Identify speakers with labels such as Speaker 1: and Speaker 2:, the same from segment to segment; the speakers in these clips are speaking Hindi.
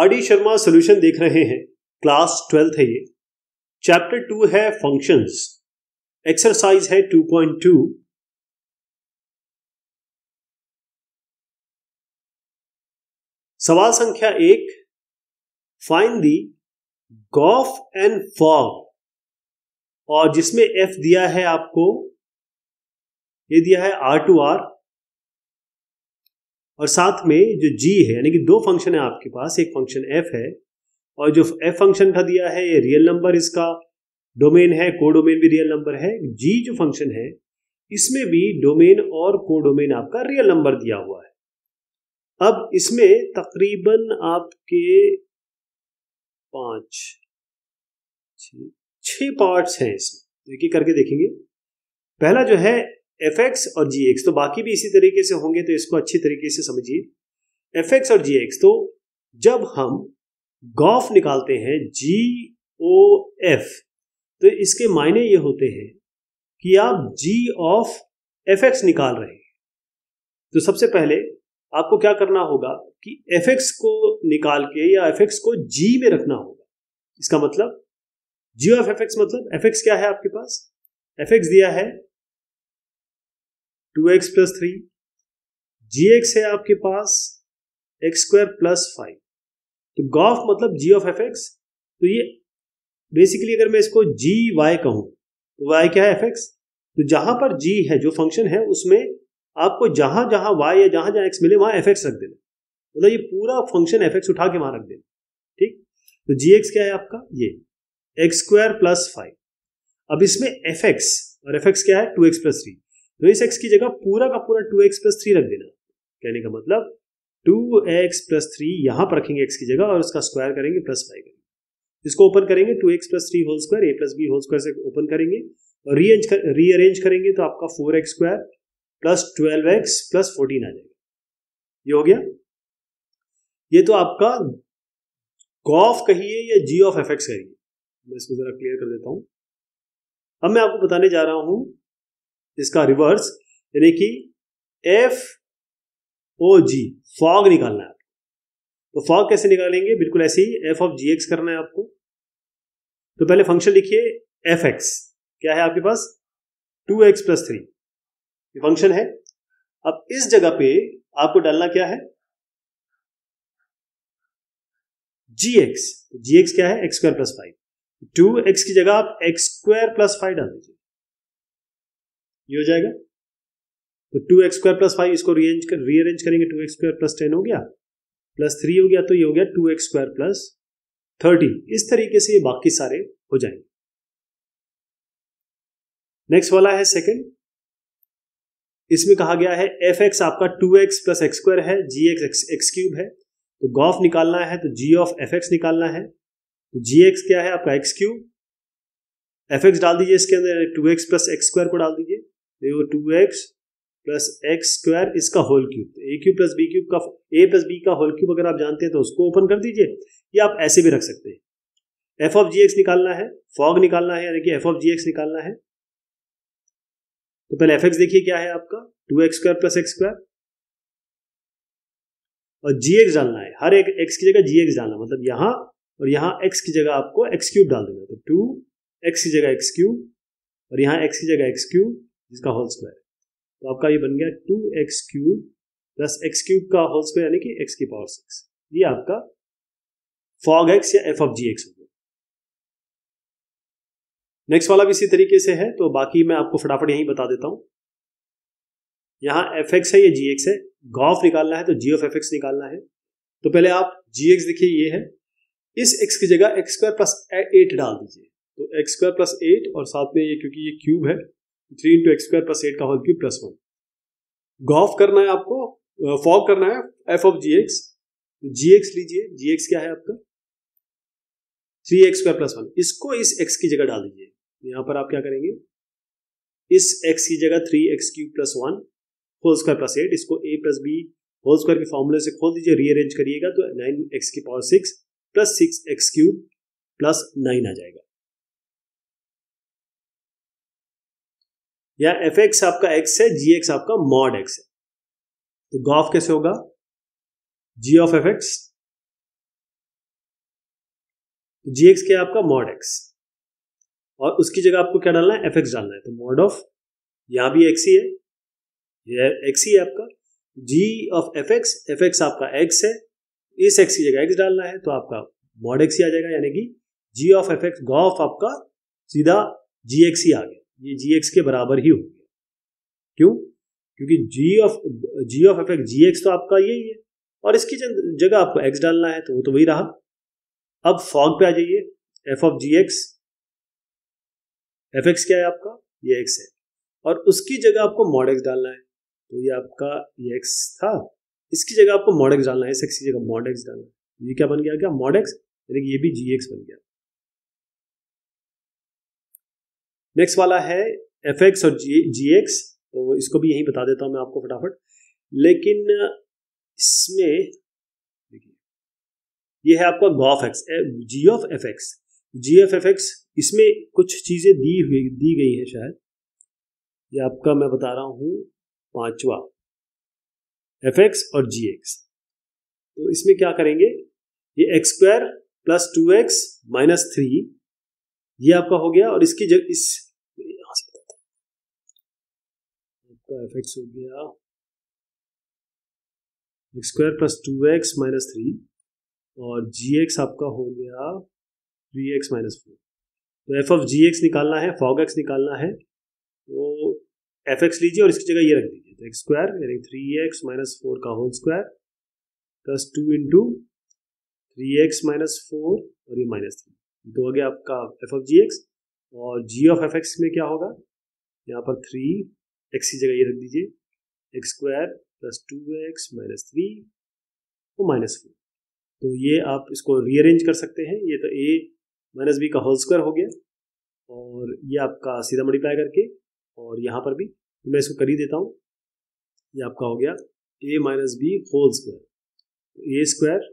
Speaker 1: आरडी शर्मा सोल्यूशन देख रहे हैं क्लास ट्वेल्थ है ये चैप्टर टू है फंक्शंस एक्सरसाइज है 2.2 सवाल संख्या एक फाइन दी गॉफ एंड फॉग और जिसमें एफ दिया है आपको ये दिया है आर टू आर और साथ में जो जी है यानी कि दो फंक्शन है आपके पास एक फंक्शन एफ है और जो एफ फंक्शन का दिया है ये रियल नंबर इसका डोमेन है कोडोमेन भी रियल नंबर है जी जो फंक्शन है इसमें भी डोमेन और कोडोमेन आपका रियल नंबर दिया हुआ है अब इसमें तकरीबन आपके पांच छ पार्ट्स हैं इसमें तो एक ही करके देखेंगे पहला जो है एफ एक्स और जी एक्स तो बाकी भी इसी तरीके से होंगे तो इसको अच्छी तरीके से समझिए एफ एक्स और जी एक्स तो जब हम गॉफ निकालते हैं जी ओ एफ तो इसके मायने ये होते हैं कि आप जी ऑफ एफ एक्स निकाल रहे हैं तो सबसे पहले आपको क्या करना होगा कि एफ एक्स को निकाल के या एफ एक्स को जी में रखना होगा इसका मतलब जी ऑफ एफ एक्स मतलब एफ एक्स क्या है आपके पास एफ एक्स दिया है two x plus three g x है आपके पास एक्स स्क्वायर प्लस फाइव तो गॉफ मतलब जी ऑफ एफ एक्स तो ये बेसिकली अगर मैं इसको जी वाई कहूं तो वाई क्या है एफ एक्स तो जहां पर जी है जो फंक्शन है उसमें आपको जहां जहां वाई या जहां जहां एक्स मिले वहां एफ एक्स रख देना मतलब ये पूरा फंक्शन एफ एक्स उठा के वहां रख देना ठीक तो जी एक्स क्या है आपका ये एक्स स्क्वायर प्लस फाइव अब इसमें एफ एक्स और एफ एक्स क्या है टू एक्स प्लस थ्री तो इस एक्स की जगह पूरा का पूरा टू एक्स प्लस थ्री रख देना कहने का मतलब टू एक्स प्लस थ्री यहां पर रखेंगे एक्स की जगह और उसका स्क्वायर करेंगे प्लस फाइव करेंगे इसको ओपन करेंगे two x plus three whole square a plus b whole square से ओपन करेंगे और रीअरेंज कर रीअरेंज करेंगे तो आपका four x square plus twelve x plus fourteen आ जाएगा ये हो गया ये तो आपका गॉफ कहिए या जी ऑफ एफ एक्स कहिए मैं इसको ज़रा क्लियर कर देता हूं अब मैं आपको बताने जा रहा हूं इसका रिवर्स यानी कि एफ ओ जी फॉग निकालना है आपको तो फॉग कैसे निकालेंगे बिल्कुल ऐसे ही एफ ऑफ जी एक्स करना है आपको तो पहले फंक्शन लिखिए एफ एक्स क्या है आपके पास टू एक्स प्लस थ्री ये फंक्शन है अब इस जगह पे आपको डालना क्या है जी एक्स जी एक्स क्या है x square plus five two x की जगह आप एक्स स्क्वायर प्लस फाइव डाल दीजिए ये हो जाएगा तो two x square plus five इसको रीअरेंज कर रीअरेंज करेंगे two x square plus ten हो गया प्लस थ्री हो गया तो ये हो गया two x square plus thirty इस तरीके से ये बाकी सारे हो जाएंगे नेक्स्ट वाला है सेकंड इसमें कहा गया है एफ एक्स आपका two x plus x square है जी एक्स एक्स क्यूब है तो गॉफ निकालना है तो जी ऑफ एफ एक्स निकालना है तो जी एक्स क्या है आपका एक्स क्यूब एफ एक्स डाल दीजिए इसके अंदर two x plus x square को डाल दीजिए देखो two x plus x square इसका whole cube a cube plus b cube का ए प्लस बी का होल क्यूब अगर आप जानते हैं तो उसको ओपन कर दीजिए या आप ऐसे भी रख सकते हैं एफ ऑफ जी एक्स निकालना है फॉग निकालना है यानी कि एफ ऑफ जी एक्स निकालना है तो पहले एफ एक्स देखिए क्या है आपका two x square plus x square और जी एक्स डालना है हर एक एक्स की जगह जी एक्स डालना मतलब यहां और यहां एक्स की जगह आपको एक्स क्यूब डाल देना तो टू एक्स की जगह एक्स क्यूब और यहां एक्स की जगह एक्स क्यूब जिसका होल स्क्वायर तो आपका ये बन गया two x cube plus x cube का होल स्क्वायर यानी कि एक्स की पावर सिक्स ये आपका फॉग एक्स या एफ ऑफ जी एक्स हो गया नेक्स्ट वाला भी इसी तरीके से है तो बाकी मैं आपको फटाफट यही बता देता हूं यहां एफ एक्स है या जी एक्स है गॉफ निकालना है तो जी ऑफ एफ एक्स निकालना है तो पहले आप जी एक्स देखिए ये है इस एक्स की जगह एक्स स्क्वायर प्लस एट डाल दीजिए तो एक्स स्क्वायर प्लस एट और साथ में ये क्योंकि ये क्यूब है three into x square plus eight का whole cube plus one gof करना है आपको फॉग करना है f of g x g x लीजिए जी एक्स क्या है आपका three x square plus one इसको इस एक्स की जगह डाल दीजिए यहां पर आप क्या करेंगे इस एक्स की जगह three x cube plus one whole square plus eight इसको a plus b whole square के फॉर्मूले से खोल दीजिए रीअरेंज करिएगा तो नाइन एक्स की power six plus six x cube plus nine आ जाएगा या एफ एक्स आपका एक्स है जी एक्स आपका मॉड एक्स है तो गॉफ कैसे होगा g of f x g x क्या आपका मॉड एक्स और उसकी जगह आपको क्या डालना है एफ एक्स डालना है तो मॉड ऑफ यहां भी एक्स ही है ये एक्स ही है आपका g of f x f x आपका एक्स है इस एक्स की जगह एक्स डालना है तो आपका मॉड एक्स ही आ जाएगा यानी कि g of f x gof आपका सीधा जी एक्स ही आ गया ये जी एक्स के बराबर ही हो गया क्यों क्योंकि g of g of f x g x तो आपका यही है और इसकी जगह आपको एक्स डालना है तो वो तो वही रहा अब फॉग पे आ जाइए f of g x f x क्या है आपका ये एक्स है और उसकी जगह आपको मॉड एक्स डालना है तो ये आपका ये एक्स था इसकी जगह आपको मॉड एक्स डालना है इस एक्स की जगह मॉड एक्स डालना है ये क्या बन गया क्या मॉड एक्स यानी कि ये भी जी एक्स बन गया नेक्स्ट वाला है एफ एक्स और जी एक्स तो इसको भी यही बता देता हूँ मैं आपको फटाफट लेकिन इसमें देखिए ये है आपका gof x g of f x g f f x इसमें कुछ चीज़ें दी हुई दी गई हैं शायद ये आपका मैं बता रहा हूँ पांचवा एफ एक्स और जी एक्स तो इसमें क्या करेंगे ये x square plus two x minus three ये आपका हो गया और इसकी जगह इस यहां से आपका एफ एक्स हो गया x square plus two x minus three और जी एक्स आपका हो गया थ्री एक्स माइनस फोर तो एफ ऑफ जी एक्स निकालना है फॉग एक्स निकालना है तो एफ एक्स लीजिए और इसकी जगह ये रख दीजिए तो एक्स स्क्वायर यानी थ्री एक्स माइनस फोर का whole square plus two into three x minus four और ये माइनस थ्री दो आ गया आपका एफ ऑफ जी एक्स और जी ऑफ एफ एक्स में क्या होगा यहाँ पर थ्री एक्स की जगह ये रख दीजिए x square plus two x minus three और माइनस फोर तो ये आप इसको रीअरेंज कर सकते हैं ये तो ए माइनस बी का होल स्क्वायर हो गया और ये आपका सीधा मल्टीप्लाई करके और यहाँ पर भी तो मैं इसको कर ही देता हूँ ये आपका हो गया a minus b whole square a square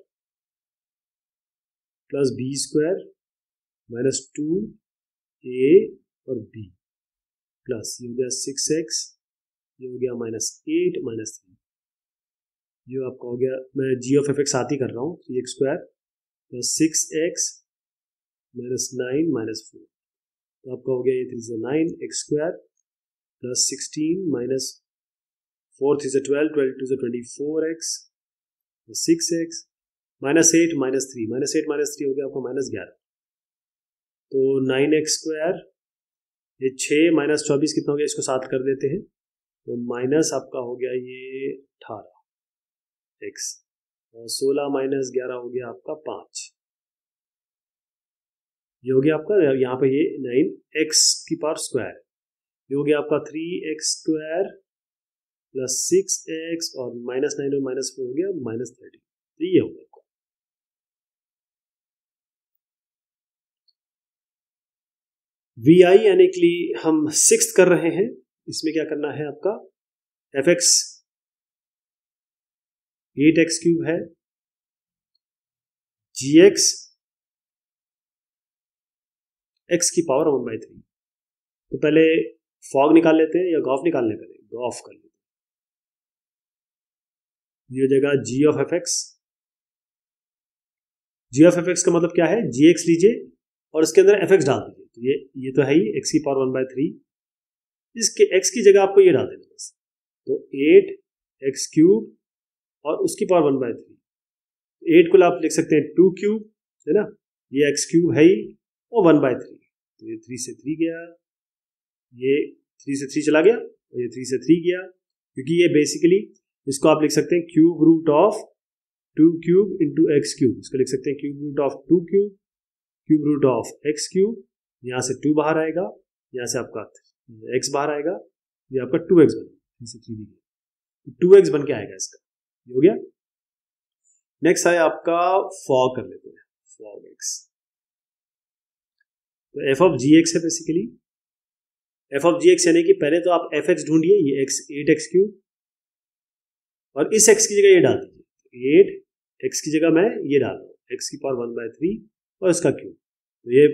Speaker 1: plus b square minus two a और बी प्लस ये हो गया सिक्स एक्स ये हो गया माइनस एट माइनस थ्री ये आपका हो गया मैं जी ऑफ एफ एक्स साथ ही कर रहा हूँ three x square plus six x minus nine minus four तो आपका हो गया ये थ्री से nine x square plus sixteen minus four three से ट्वेल्व ट्वेल्व टू से twenty four x six x minus eight minus three minus eight minus three हो गया आपका माइनस ग्यारह तो नाइन एक्स स्क्वायर ये छः माइनस चौबीस कितना हो गया इसको सात कर देते हैं तो माइनस आपका हो गया ये अठारह एक्स सोलह माइनस ग्यारह हो गया आपका पाँच ये हो गया आपका यहाँ पे ये नाइन एक्स की पावर स्क्वायर ये हो गया आपका three x square plus six x और माइनस नाइन और माइनस फोर हो गया माइनस थर्टी तो ये हो गया वी आई यानी कि हम सिक्स कर रहे हैं इसमें क्या करना है आपका f x eight x cube है जी एक्स एक्स की पावर वन बाई थ्री तो पहले फॉग निकाल लेते हैं या गॉफ निकालने पहले गॉफ कर लेते हो जाएगा g of f x g of f x का मतलब क्या है जी एक्स लीजिए और इसके अंदर एफ एक्स डाल दीजिए ये ये तो है ही एक्स की पावर वन बाय थ्री इसके एक्स की जगह आपको ये डाल देना बस तो एट एक्स क्यूब और उसकी power one by three eight को आप लिख सकते हैं टू क्यूब है ना ये एक्स क्यूब है ही और वन बाय थ्री तो ये थ्री से थ्री गया ये थ्री से थ्री चला गया और ये थ्री से थ्री गया क्योंकि ये बेसिकली इसको आप लिख सकते हैं cube root of two cube into x cube इसको लिख सकते हैं cube root of two cube cube root of x cube यहाँ से टू बाहर आएगा यहाँ से आपका एक्स बाहर आएगा ये आपका टू एक्स बन थ्री डी टू एक्स बन के आएगा इसका ये हो गया नेक्स्ट आया आपका फॉ कर लेते हैं फॉग एक्स तो एफ ऑफ जी एक्स है basically f of g x यानी कि पहले तो आप एफ एक्स ढूंढिए ये एक्स एट एक्स क्यूब और इस एक्स की जगह ये डाल दीजिए एट एक्स की जगह मैं ये डाल रहा हूँ एक्स की पावर वन बाय थ्री और इसका क्यूब तो ये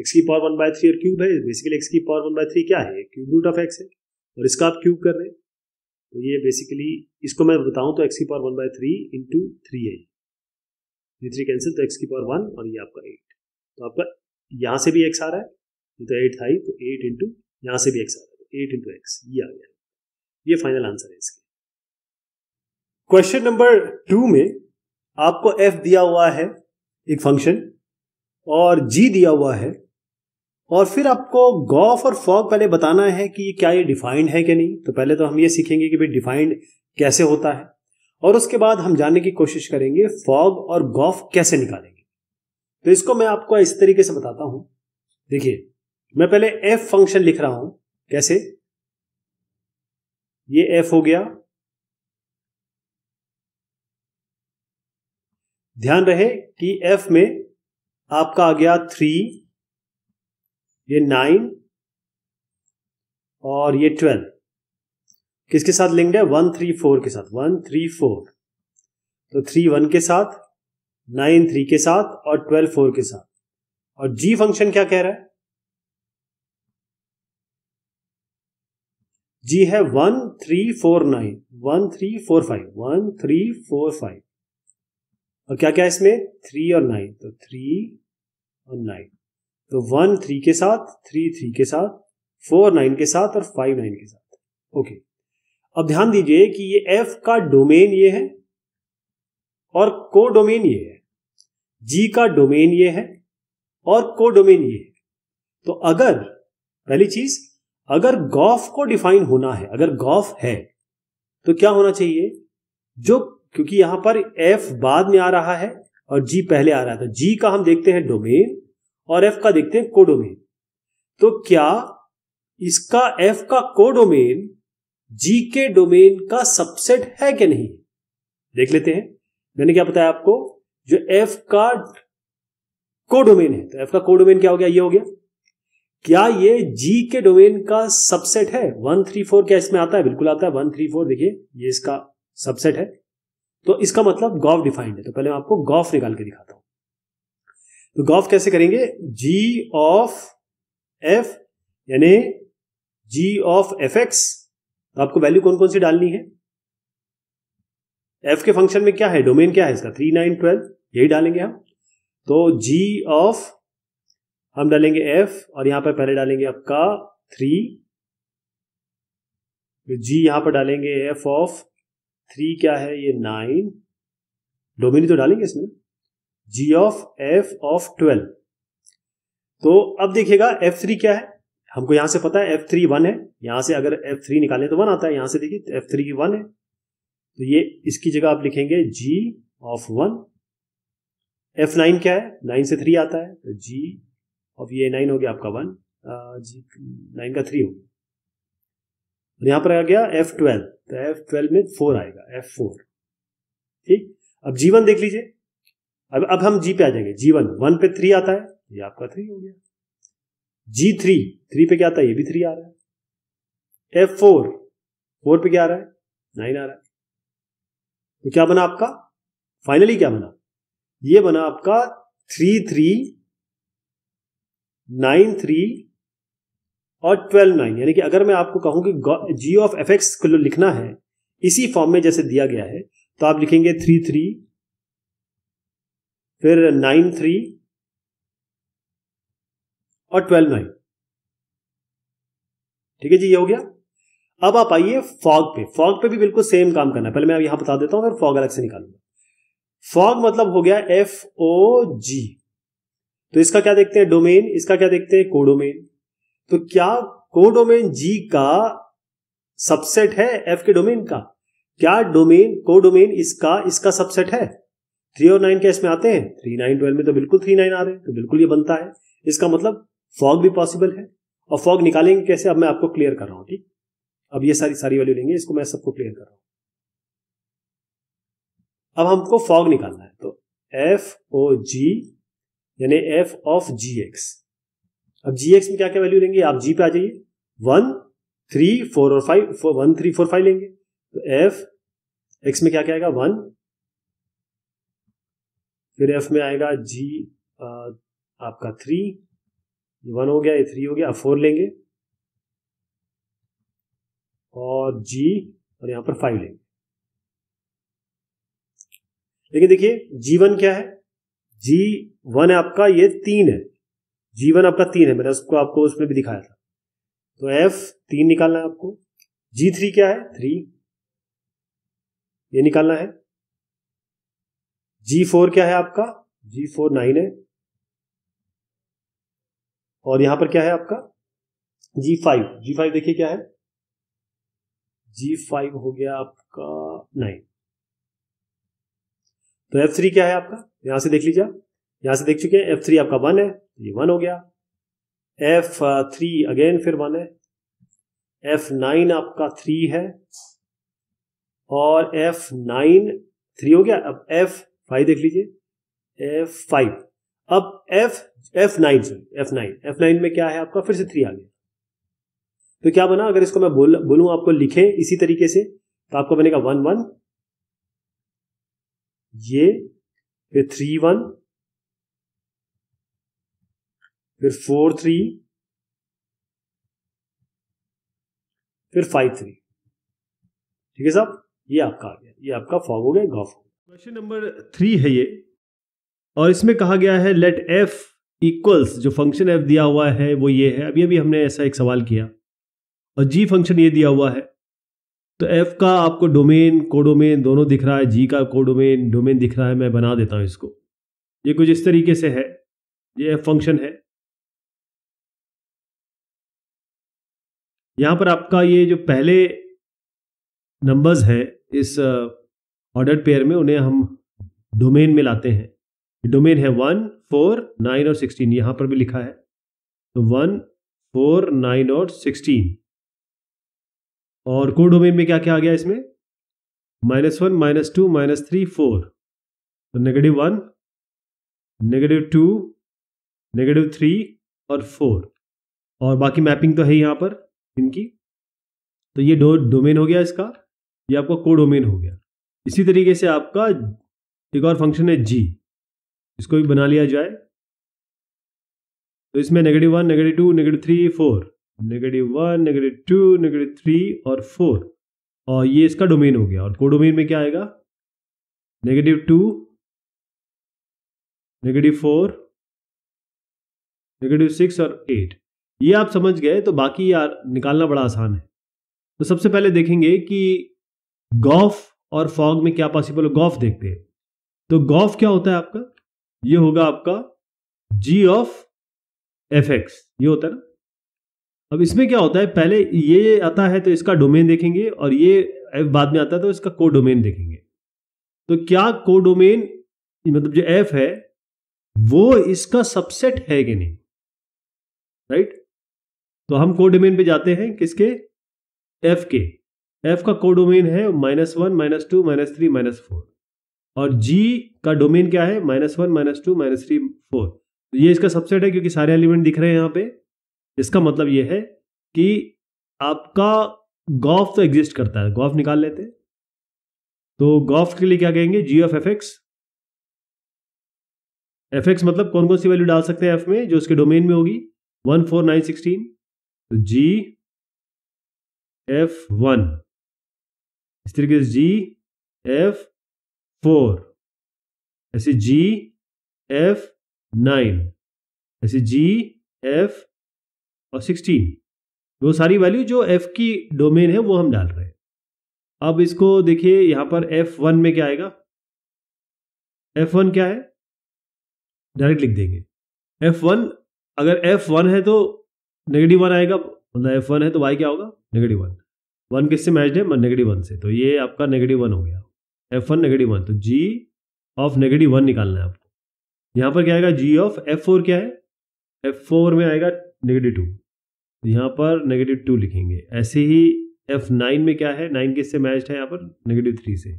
Speaker 1: एक्स की पावर वन बाय थ्री और क्यूब है बेसिकली एक्स की पावर वन बाय थ्री क्या है क्यूब रूट ऑफ एक्स है और इसका आप क्यूब कर रहे हैं तो ये बेसिकली इसको मैं बताऊं तो एक्स की power one by three into three है ये थ्री कैंसिल तो एक्स की पावर वन और ये आपका एट तो आपका यहाँ से भी एक्स आ रहा है तो एट था ही तो एट इंटू यहाँ से भी एक्स आ रहा है तो एट इंटू एक्स ये आ गया ये फाइनल आंसर है इसके क्वेश्चन नंबर टू में आपको एफ दिया हुआ है एक फंक्शन और जी दिया हुआ है और फिर आपको गॉफ और फॉग पहले बताना है कि क्या ये डिफाइंड है कि नहीं तो पहले तो हम ये सीखेंगे कि भाई डिफाइंड कैसे होता है और उसके बाद हम जानने की कोशिश करेंगे फॉग और गॉफ कैसे निकालेंगे तो इसको मैं आपको इस तरीके से बताता हूं देखिए मैं पहले एफ फंक्शन लिख रहा हूं कैसे ये एफ हो गया ध्यान रहे कि एफ में आपका आ गया थ्री ये नाइन और ये ट्वेल्व किसके साथ लिंक्ड है वन थ्री फोर के साथ वन थ्री फोर तो थ्री वन के साथ नाइन थ्री के साथ और ट्वेल्व फोर के साथ और जी फंक्शन क्या कह रहा है जी है one three four nine one three four five one three four five और क्या क्या है इसमें थ्री और नाइन तो थ्री और नाइन तो वन थ्री के साथ थ्री थ्री के साथ फोर नाइन के साथ और फाइव नाइन के साथ ओके अब ध्यान दीजिए कि ये एफ का डोमेन ये है और को डोमेन ये है जी का डोमेन ये है और को डोमेन ये है तो अगर पहली चीज अगर गॉफ को डिफाइन होना है अगर गॉफ है तो क्या होना चाहिए जो क्योंकि यहां पर एफ बाद में आ रहा है और जी पहले आ रहा है तो जी का हम देखते हैं डोमेन और एफ का देखते हैं कोडोमेन तो क्या इसका एफ का कोडोमेन जी के डोमेन का सबसेट है कि नहीं देख लेते हैं मैंने क्या बताया आपको जो एफ का कोडोमेन है तो एफ का कोडोमेन क्या हो गया ये हो गया क्या ये जी के डोमेन का सबसेट है वन थ्री फोर क्या इसमें आता है बिल्कुल आता है वन थ्री फोर देखिए ये इसका सबसेट है तो इसका मतलब गॉफ डिफाइंड है तो पहले मैं आपको गॉफ निकाल के दिखाता हूं तो गॉफ कैसे करेंगे जी ऑफ एफ यानी जी ऑफ एफ एक्स तो आपको वैल्यू कौन कौन सी डालनी है एफ के फंक्शन में क्या है डोमेन क्या है इसका थ्री नाइन ट्वेल्व यही डालेंगे हम तो जी ऑफ हम डालेंगे एफ और यहां पर पहले डालेंगे आपका थ्री तो जी यहां पर डालेंगे एफ ऑफ थ्री क्या है ये नाइन डोमेन तो डालेंगे इसमें g of f of twelve तो अब देखिएगा एफ थ्री क्या है हमको यहां से पता है एफ थ्री वन है यहां से अगर एफ थ्री निकालें तो वन आता है यहां से देखिए एफ थ्री की वन है तो ये इसकी जगह आप लिखेंगे g of one f nine क्या है नाइन से थ्री आता है तो जी ऑफ ये नाइन हो गया आपका वन जी नाइन का थ्री हो गया यहां पर आ गया एफ ट्वेल्व तो एफ ट्वेल्व में फोर आएगा एफ फोर ठीक अब जीवन देख लीजिए अब अब हम जी पे आ जाएंगे जी वन वन पे थ्री आता है ये आपका थ्री हो गया जी थ्री थ्री पे क्या आता है ये भी थ्री आ रहा है एफ फोर फोर पे क्या आ रहा है नाइन आ रहा है तो क्या बना आपका फाइनली क्या बना ये बना आपका थ्री थ्री नाइन थ्री और ट्वेल्व नाइन यानी कि अगर मैं आपको कहूं कि जी ऑफ एफ एक्स लिखना है इसी फॉर्म में जैसे दिया गया है तो आप लिखेंगे थ्री थ्री फिर नाइन थ्री और ट्वेल्व नाइन ठीक है जी ये हो गया अब आप आइए फॉग पे फॉग पे भी बिल्कुल सेम काम करना है पहले मैं यहां बता देता हूं फिर फॉग अलग से निकालूंगा फॉग मतलब हो गया एफ ओ जी तो इसका क्या देखते हैं डोमेन इसका क्या देखते हैं कोडोमेन तो क्या कोडोमेन जी का सबसेट है एफ के डोमेन का क्या डोमेन कोडोमेन इसका इसका सबसेट है थ्री और नाइन क्या इसमें आते हैं थ्री नाइन ट्वेल्व में तो बिल्कुल थ्री नाइन आ रहे हैं तो बिल्कुल ये बनता है इसका मतलब फॉग भी पॉसिबल है और फॉग निकालेंगे कैसे अब मैं आपको क्लियर कर रहा हूं ठीक अब ये सारी सारी वैल्यू लेंगे इसको मैं सबको क्लियर कर रहा हूं अब हमको फॉग निकालना है तो एफ ओ जी यानी एफ ऑफ जी एक्स अब जी एक्स में क्या क्या वैल्यू लेंगे आप जी पे आ जाइए वन थ्री फोर और five one three four five लेंगे तो एफ एक्स में क्या क्या आएगा वन फिर एफ में आएगा जी आपका थ्री वन हो गया ये थ्री हो गया फोर लेंगे और जी और यहां पर फाइव लेंगे लेकिन देखिए जी वन क्या है जी वन आपका ये तीन है जी वन आपका तीन है मैंने उसको आपको उसमें भी दिखाया था तो एफ तीन निकालना है आपको जी थ्री क्या है थ्री ये निकालना है जी फोर क्या है आपका जी फोर नाइन है और यहां पर क्या है आपका जी फाइव जी फाइव देखिए क्या है जी फाइव हो गया आपका नाइन तो एफ थ्री क्या है आपका यहां से देख लीजिए यहां से देख चुके हैं एफ थ्री आपका वन है तो ये वन हो गया एफ थ्री अगेन फिर वन है एफ नाइन आपका थ्री है और एफ नाइन थ्री हो गया अब एफ फाइव देख लीजिए एफ फाइव अब f f nine sorry f nine f nine में क्या है आपका फिर से थ्री आ गया तो क्या बना अगर इसको मैं बोल बोलूं आपको लिखें इसी तरीके से तो आपको बनेगा वन वन ये फिर थ्री वन फिर फोर थ्री फिर फाइव थ्री ठीक है साहब ये आपका आ गया ये आपका फॉग हो गया गॉफ हो गया क्वेश्चन नंबर थ्री है ये और इसमें कहा गया है लेट एफ इक्वल्स जो फंक्शन एफ दिया हुआ है वो ये है अभी अभी हमने ऐसा एक सवाल किया और जी फंक्शन ये दिया हुआ है तो एफ का आपको डोमेन कोडोमेन दोनों दिख रहा है जी का कोडोमेन डोमेन दिख रहा है मैं बना देता हूँ इसको ये कुछ इस तरीके से है ये एफ फंक्शन है यहाँ पर आपका ये जो पहले नंबर्स है इस ऑर्डर पेयर में उन्हें हम डोमेन में लाते हैं डोमेन है वन फोर नाइन और सिक्सटीन यहाँ पर भी लिखा है तो वन फोर नाइन और सिक्सटीन और को डोमेन में क्या क्या आ गया इसमें minus one minus two minus three four तो negative one negative two negative three और फोर और बाकी मैपिंग तो है यहाँ पर इनकी तो ये डो डोमेन हो गया इसका ये आपका को डोमेन हो गया इसी तरीके से आपका एक और फंक्शन है जी इसको भी बना लिया जाए तो इसमें negative one negative two negative three four negative one negative two negative three और फोर और ये इसका डोमेन हो गया और को डोमेन में क्या आएगा negative two negative four negative six और एट ये आप समझ गए तो बाकी यार निकालना बड़ा आसान है तो सबसे पहले देखेंगे कि गॉफ और फॉग में क्या पॉसिबल हो गॉफ देखते हैं तो गॉफ क्या होता है आपका ये होगा आपका जी ऑफ एफ एक्स ये होता है ना अब इसमें क्या होता है पहले ये आता है तो इसका डोमेन देखेंगे और ये बाद में आता है तो इसका को डोमेन देखेंगे तो क्या को डोमेन मतलब जो एफ है वो इसका सबसेट है कि नहीं राइट तो हम को डोमेन पे जाते हैं किसके एफ के एफ का को डोमेन है minus one minus two minus three minus four और जी का डोमेन क्या है minus one minus two minus three four तो ये इसका सबसेट है क्योंकि सारे एलिमेंट दिख रहे हैं यहाँ पे इसका मतलब ये है कि आपका गॉफ तो एग्जिस्ट करता है गॉफ निकाल लेते हैं तो गॉफ के लिए क्या कहेंगे g of f x f x मतलब कौन कौन सी वैल्यू डाल सकते हैं एफ में जो उसके डोमेन में होगी वन फोर नाइन सिक्सटीन तो जी एफ वन इस तरीके से जी एफ फोर ऐसे जी एफ नाइन ऐसे जी एफ और सिक्सटीन वो सारी वैल्यू जो एफ की डोमेन है वो हम डाल रहे हैं अब इसको देखिए यहां पर एफ वन में क्या आएगा एफ वन क्या है डायरेक्ट लिख देंगे एफ वन अगर एफ वन है तो नेगेटिव वन आएगा मतलब एफ वन है तो वाई क्या होगा नेगेटिव वन वन किससे मैच है नेगेटिव वन से तो ये आपका नेगेटिव वन हो गया एफ वन नेगेटिव वन तो जी ऑफ नेगेटिव वन निकालना है आपको यहाँ पर क्या आएगा जी ऑफ एफ फोर क्या है एफ फोर में आएगा नेगेटिव टू यहाँ पर नेगेटिव टू लिखेंगे ऐसे ही एफ नाइन में क्या है नाइन किससे मैच है यहाँ पर नेगेटिव थ्री से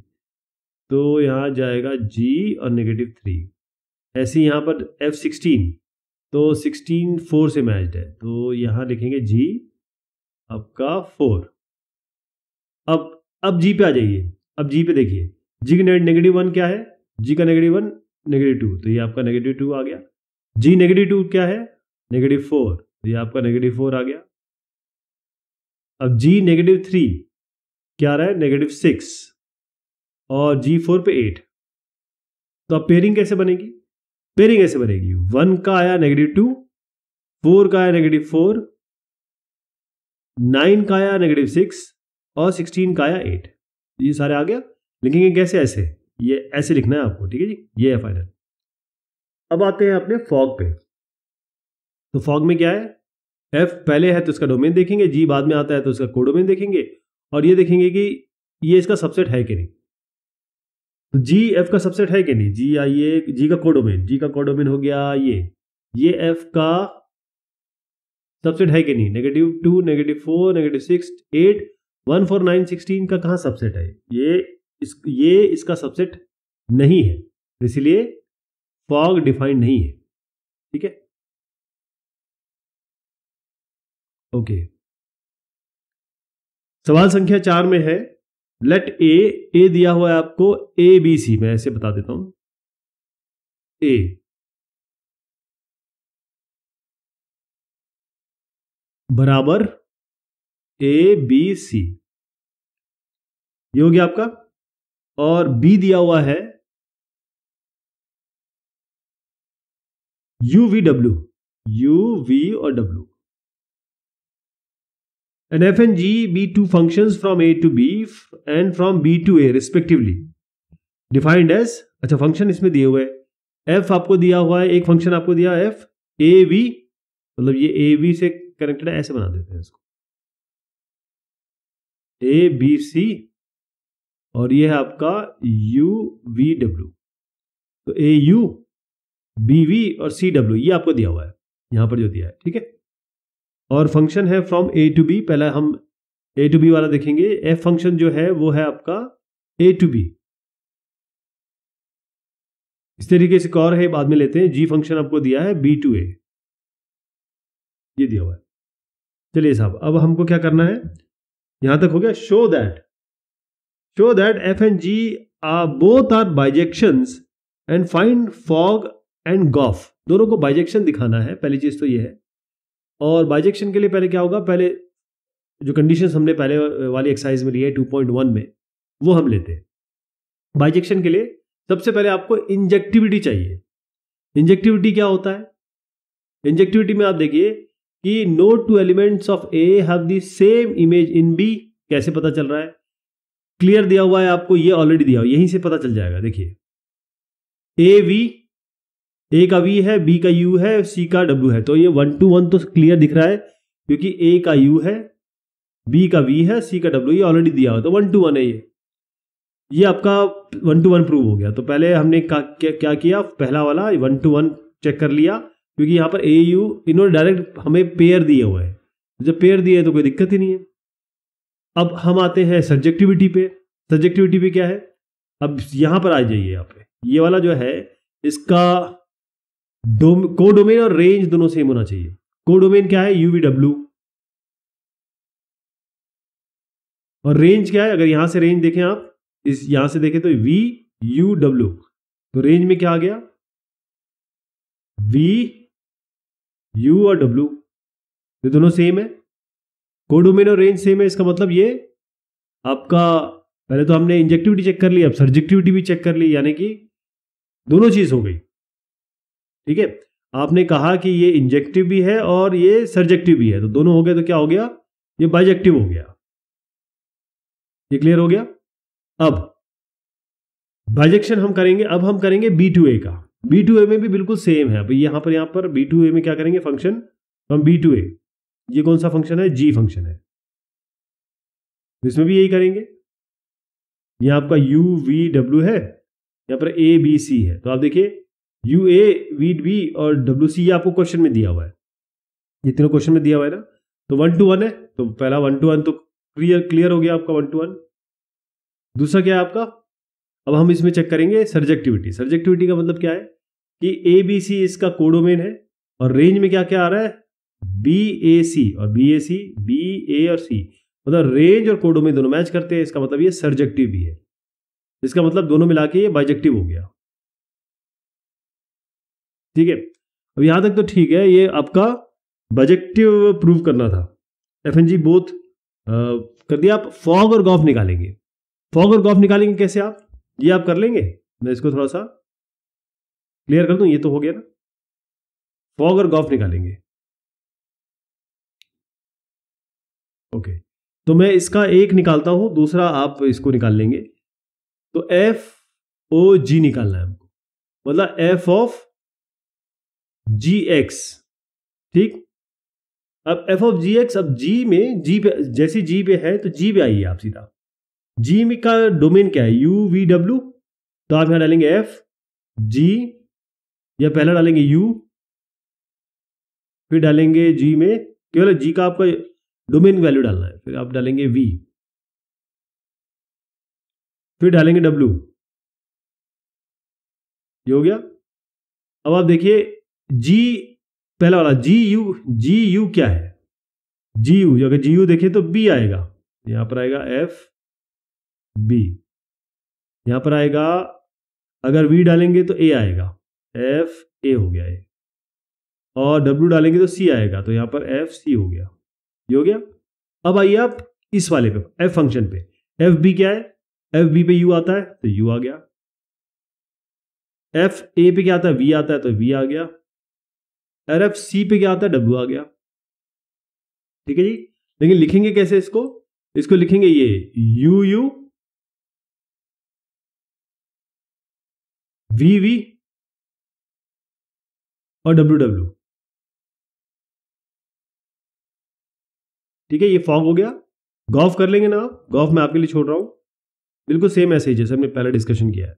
Speaker 1: तो यहाँ जाएगा जी और नेगेटिव थ्री ऐसे ही यहाँ पर एफ सिक्सटीन तो सिक्सटीन फोर से मैच है तो यहाँ लिखेंगे जी आपका फोर अब अब जी पे आ जाइए अब जी पे देखिए जी का नेगेटिव वन क्या है जी का नेगेटिव वन नेगेटिव टू तो ये आपका नेगेटिव टू आ गया जी नेगेटिव टू क्या है नेगेटिव फोर तो ये आपका नेगेटिव फोर आ गया अब जी नेगेटिव थ्री क्या रहा है नेगेटिव सिक्स और जी फोर पे एट तो अब पेयरिंग कैसे बनेगी पेयरिंग ऐसे बनेगी वन का आया नेगेटिव टू फोर का आया नेगेटिव फोर नाइन का आया नेगेटिव सिक्स और सिक्सटीन का आया एट ये सारे आ गया लिखेंगे कैसे ऐसे ये ऐसे लिखना है आपको ठीक है जी ये है फाइनल अब आते हैं अपने फॉग पे तो फॉग में क्या है एफ पहले है तो इसका डोमेन देखेंगे जी बाद में आता है तो इसका कोडोमेन देखेंगे और ये देखेंगे कि ये इसका सबसेट है कि नहीं तो जी एफ का सबसेट है कि नहीं जी या ये जी का कोडोमेन जी का कोडोमेन हो गया ये ये एफ का सबसेट है कि नहीं negative two negative four negative six eight one four nine sixteen का कहाँ सबसेट है ये इस ये इसका सबसेट नहीं है इसलिए फॉग डिफाइंड नहीं है ठीक है ओके सवाल संख्या चार में है लेट ए ए दिया हुआ है आपको ए बी सी मैं ऐसे बता देता हूं ए बराबर ए बी सी ये हो गया आपका और बी दिया हुआ है यू वी डब्ल्यू यू वी और डब्ल्यू and f and g be two function from A to B and from B to A respectively defined as अच्छा फंक्शन इसमें दिए हुए एफ आपको दिया हुआ है एक फंक्शन आपको दिया है ए a मतलब ये ए वी से कनेक्टेड है ऐसे बना देते हैं इसको ए बी सी और ये है आपका यू वी डब्ल्यू तो ए यू बी वी और सी डब्ल्यू ये आपको दिया हुआ है यहां पर जो दिया है ठीक है और फंक्शन है फ्रॉम ए टू बी पहला हम ए टू बी वाला देखेंगे एफ फंक्शन जो है वो है आपका ए टू बी इस तरीके से और है बाद में लेते हैं जी फंक्शन आपको दिया है बी टू ए ये दिया हुआ है चलिए साहब अब हमको क्या करना है यहां तक हो गया show that show that f and g are both are bijections and find fog and goff दोनों को बाइजेक्शन दिखाना है पहली चीज तो ये है और बाइजेक्शन के लिए पहले क्या होगा पहले जो कंडीशन हमने पहले वाली एक्सरसाइज में लिए टू पॉइंट वन में वो हम लेते हैं बाइजेक्शन के लिए सबसे पहले आपको इंजेक्टिविटी चाहिए इंजेक्टिविटी क्या होता है इंजेक्टिविटी में आप देखिए कि no two elements of A have the same image in B कैसे पता चल रहा है क्लियर दिया हुआ है आपको ये ऑलरेडी दिया हुआ यहीं से पता चल जाएगा देखिए ए वी ए का वी है बी का यू है सी का डब्ल्यू है तो ये वन टू वन तो क्लियर दिख रहा है क्योंकि ए का यू है बी का वी है सी का डब्ल्यू ये ऑलरेडी दिया हुआ तो वन टू वन है ये ये आपका वन टू वन प्रूव हो गया तो पहले हमने क्या, क्या किया पहला वाला वन टू वन चेक कर लिया क्योंकि यहाँ पर ए यू इन्होंने डायरेक्ट हमें पेयर दिए हुए हैं जब पेयर दिए तो कोई दिक्कत ही नहीं है अब हम आते हैं सब्जेक्टिविटी पे सब्जेक्टिविटी पे क्या है अब यहां पर आ जाइए यहाँ पे ये वाला जो है इसका कोडोमेन को डोमेन और रेंज दोनों सेम होना चाहिए को डोमेन क्या है यू डब्ल्यू और रेंज क्या है अगर यहां से रेंज देखें आप इस यहां से देखें तो वी यू डब्ल्यू तो रेंज में क्या आ गया वी यू और डब्ल्यू ये दोनों सेम है और रेंज सेम है इसका मतलब ये आपका पहले तो हमने इंजेक्टिविटी चेक कर ली अब सर्जेक्टिविटी भी चेक कर ली यानी कि दोनों चीज हो गई ठीक है आपने कहा कि ये इंजेक्टिव भी है और ये सर्जेक्टिव भी है तो दोनों हो गए तो क्या हो गया ये बाइजेक्टिव हो गया ये क्लियर हो गया अब बाइजेक्शन हम करेंगे अब हम करेंगे बी टू ए का बी टू ए में भी बिल्कुल सेम है अब यहां पर यहां पर बी टू ए में क्या करेंगे फंक्शन हम बी टू ए ये कौन सा फंक्शन है जी फंक्शन है इसमें भी यही करेंगे यह आपका यू वी डब्ल्यू है यहां पर ए बी सी है तो आप देखिए यू ए वी बी और डब्ल्यू सी आपको क्वेश्चन में दिया हुआ है ये तीनों क्वेश्चन में दिया हुआ है ना तो वन टू वन है तो पहला वन टू वन तो क्लियर क्लियर हो गया आपका वन टू वन दूसरा क्या है आपका अब हम इसमें चेक करेंगे सर्जेक्टिविटी सर्जेक्टिविटी का मतलब क्या है कि ए बी सी इसका कोडोमेन है और रेंज में क्या क्या आ रहा है बी ए सी और बी ए सी बी ए और सी मतलब रेंज और कोडोमी दोनों मैच करते हैं इसका मतलब ये सर्जेक्टिव भी है इसका मतलब दोनों मिला के ये बाइजेक्टिव हो गया ठीक है अब यहां तक तो ठीक है ये आपका बजेक्टिव प्रूव करना था एफ एन जी बोथ कर दिया आप फॉग और गॉफ निकालेंगे फॉग और गॉफ निकालेंगे कैसे आप ये आप कर लेंगे मैं इसको थोड़ा सा क्लियर कर दूं ये तो हो गया ना फॉग और गॉफ निकालेंगे ओके तो मैं इसका एक निकालता हूं दूसरा आप इसको निकाल लेंगे तो एफ ओ जी निकालना है हमको मतलब एफ ऑफ जी एक्स ठीक अब एफ ऑफ जी एक्स अब जी में जी पे जैसे जी पे है तो जी पे आइए आप सीधा जी में का डोमेन क्या है यू वी डब्ल्यू तो आप यहां डालेंगे एफ जी या पहला डालेंगे यू फिर डालेंगे जी में केवल जी का आपका डोमेन वैल्यू डालना है फिर आप डालेंगे वी फिर डालेंगे डब्ल्यू ये हो गया अब आप देखिए जी पहला वाला जी यू जी यू क्या है जी यू अगर जी यू देखे तो बी आएगा यहां पर आएगा एफ बी यहां पर आएगा अगर वी डालेंगे तो ए आएगा एफ ए हो गया ए और डब्ल्यू डालेंगे तो सी आएगा तो यहां पर एफ सी हो गया ये हो गया अब आइए आप इस वाले पे एफ फंक्शन पे एफ बी क्या है एफ बी पे यू आता है तो यू आ गया एफ ए पे क्या आता है वी आता है तो वी आ गया एर एफ सी पे क्या आता है डब्ल्यू आ गया ठीक है जी लेकिन लिखेंगे कैसे इसको इसको लिखेंगे ये यू यू वी वी और डब्ल्यू डब्ल्यू ठीक है ये फॉग हो गया गॉफ कर लेंगे ना आप गॉफ मैं आपके लिए छोड़ रहा हूँ बिल्कुल सेम ऐसे जैसे हमने पहले डिस्कशन किया है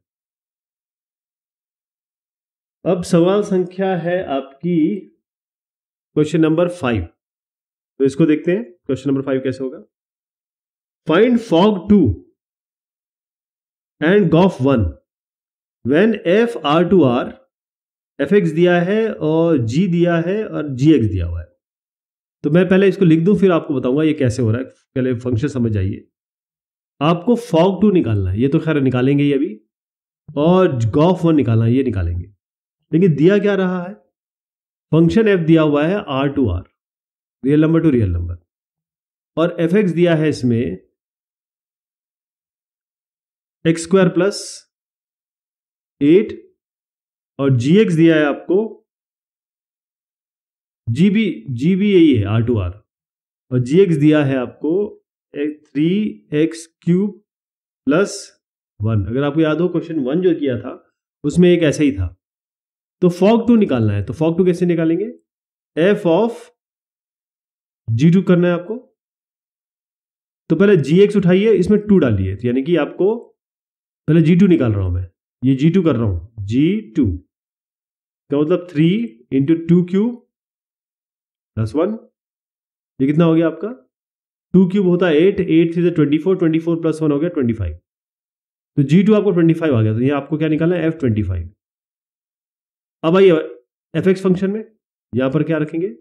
Speaker 1: अब सवाल संख्या है आपकी क्वेश्चन नंबर फाइव तो इसको देखते हैं क्वेश्चन नंबर फाइव कैसे होगा find fog two and gof one when f R to R f x दिया है और जी दिया है और जी एक्स दिया हुआ है तो मैं पहले इसको लिख दूं फिर आपको बताऊंगा ये कैसे हो रहा है पहले फंक्शन समझ आइए आपको फॉग टू निकालना है ये तो खैर निकालेंगे ही अभी और गॉफ वन निकालना है ये निकालेंगे लेकिन दिया क्या रहा है फंक्शन एफ दिया हुआ है R to R real number to real number और एफ एक्स दिया है इसमें एक्स स्क्वायर प्लस एट और जी एक्स दिया है आपको जी बी जी बी यही है आर टू आर और जी एक्स दिया है आपको three x cube plus one अगर आपको याद हो क्वेश्चन वन जो किया था उसमें एक ऐसा ही था तो फॉग टू निकालना है तो फॉग टू कैसे निकालेंगे एफ ऑफ जी टू करना है आपको तो पहले जी एक्स उठाइए इसमें टू डालिए तो यानी कि आपको पहले जी टू निकाल रहा हूं मैं ये जी टू कर रहा हूं जी टू का मतलब three into two cube plus one ये कितना हो गया आपका टू क्यूब होता है eight eight three twenty four twenty four plus one हो गया ट्वेंटी फाइव तो जी टू आपको ट्वेंटी फाइव आ गया तो ये आपको क्या निकालना है एफ ट्वेंटी फाइव अब आइए एफ एक्स फंक्शन में यहां पर क्या रखेंगे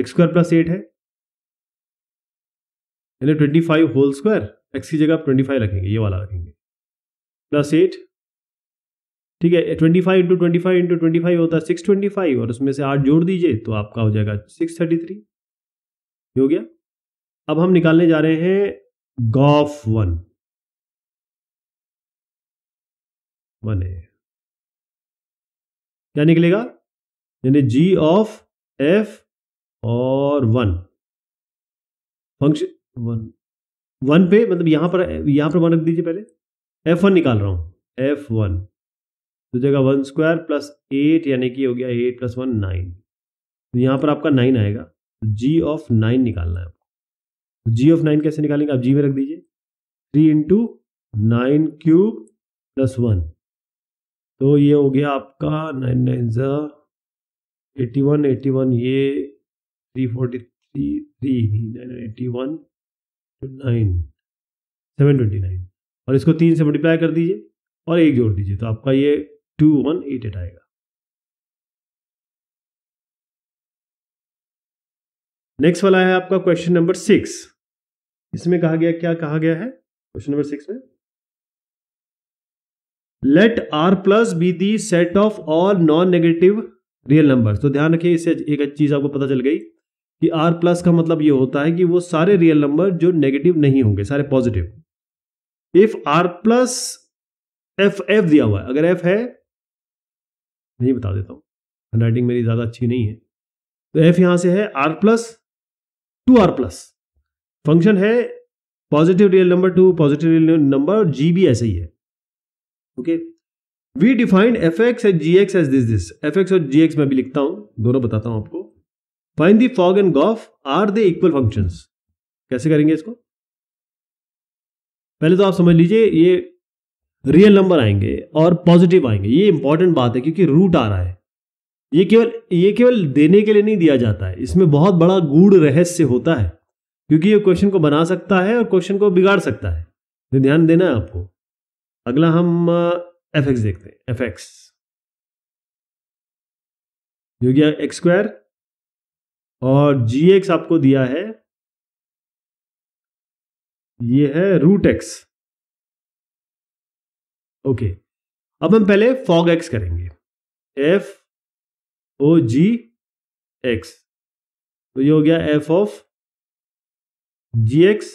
Speaker 1: एक्स स्क्वायर प्लस एट है यानी twenty five whole square x की जगह ट्वेंटी फाइव रखेंगे ये वाला रखेंगे प्लस एट ठीक है twenty five into twenty five into twenty five होता है सिक्स ट्वेंटी फाइव और उसमें से आठ जोड़ दीजिए तो आपका हो जाएगा सिक्स थर्टी थ्री हो गया अब हम निकालने जा रहे हैं गॉफ वन वन ए क्या निकलेगा यानी जी ऑफ एफ और वन फंक्शन वन वन पे मतलब यहां पर यहां पर वन रख दीजिए पहले एफ वन निकाल रहा हूं एफ वन तो जाएगा वन स्क्वायर प्लस एट यानी कि हो गया एट प्लस वन नाइन तो यहाँ पर आपका नाइन आएगा जी तो ऑफ नाइन निकालना है आपको जी ऑफ नाइन कैसे निकालेंगे आप जी में रख दीजिए three into nine cube plus one तो ये हो गया आपका नाइन नाइन ज़ा एटी वन एटी वन ये three forty three three nine eighty one तो नाइन सेवन ट्वेंटी नाइन और इसको तीन से मल्टीप्लाई कर दीजिए और एक जोड़ दीजिए तो आपका ये टू वन एट एट आएगा नेक्स्ट वाला है आपका क्वेश्चन नंबर सिक्स इसमें कहा गया क्या कहा गया है क्वेश्चन नंबर सिक्स में let R plus be the set of all non negative real numbers तो ध्यान रखिए इससे एक चीज आपको पता चल गई कि आर प्लस का मतलब ये होता है कि वो सारे रियल नंबर जो नेगेटिव नहीं होंगे सारे positive if R plus f f दिया हुआ है अगर एफ है मैं ये बता देता हूँ हैंड राइटिंग मेरी ज़्यादा अच्छी नहीं है तो एफ यहाँ से है R plus to R plus function है positive real number to positive real number g भी ऐसे ही है okay we defined f x and g x as this this f x और जी एक्स मैं भी लिखता हूँ दोनों बताता हूँ आपको fine the fog and gof are they equal functions कैसे करेंगे इसको पहले तो आप समझ लीजिए ये रियल नंबर आएंगे और पॉजिटिव आएंगे ये इंपॉर्टेंट बात है क्योंकि रूट आ रहा है ये केवल ये केवल देने के लिए नहीं दिया जाता है इसमें बहुत बड़ा गूढ़ रहस्य होता है क्योंकि ये क्वेश्चन को बना सकता है और क्वेश्चन को बिगाड़ सकता है तो ध्यान देना है आपको अगला हम एफ एक्स देखते हैं एफ एक्स हो गया एक्स स्क्वायर और जी एक्स आपको दिया है ये है रूट एक्स ओके अब हम पहले फॉग एक्स करेंगे एफ ओ जी एक्स तो ये हो गया f of g x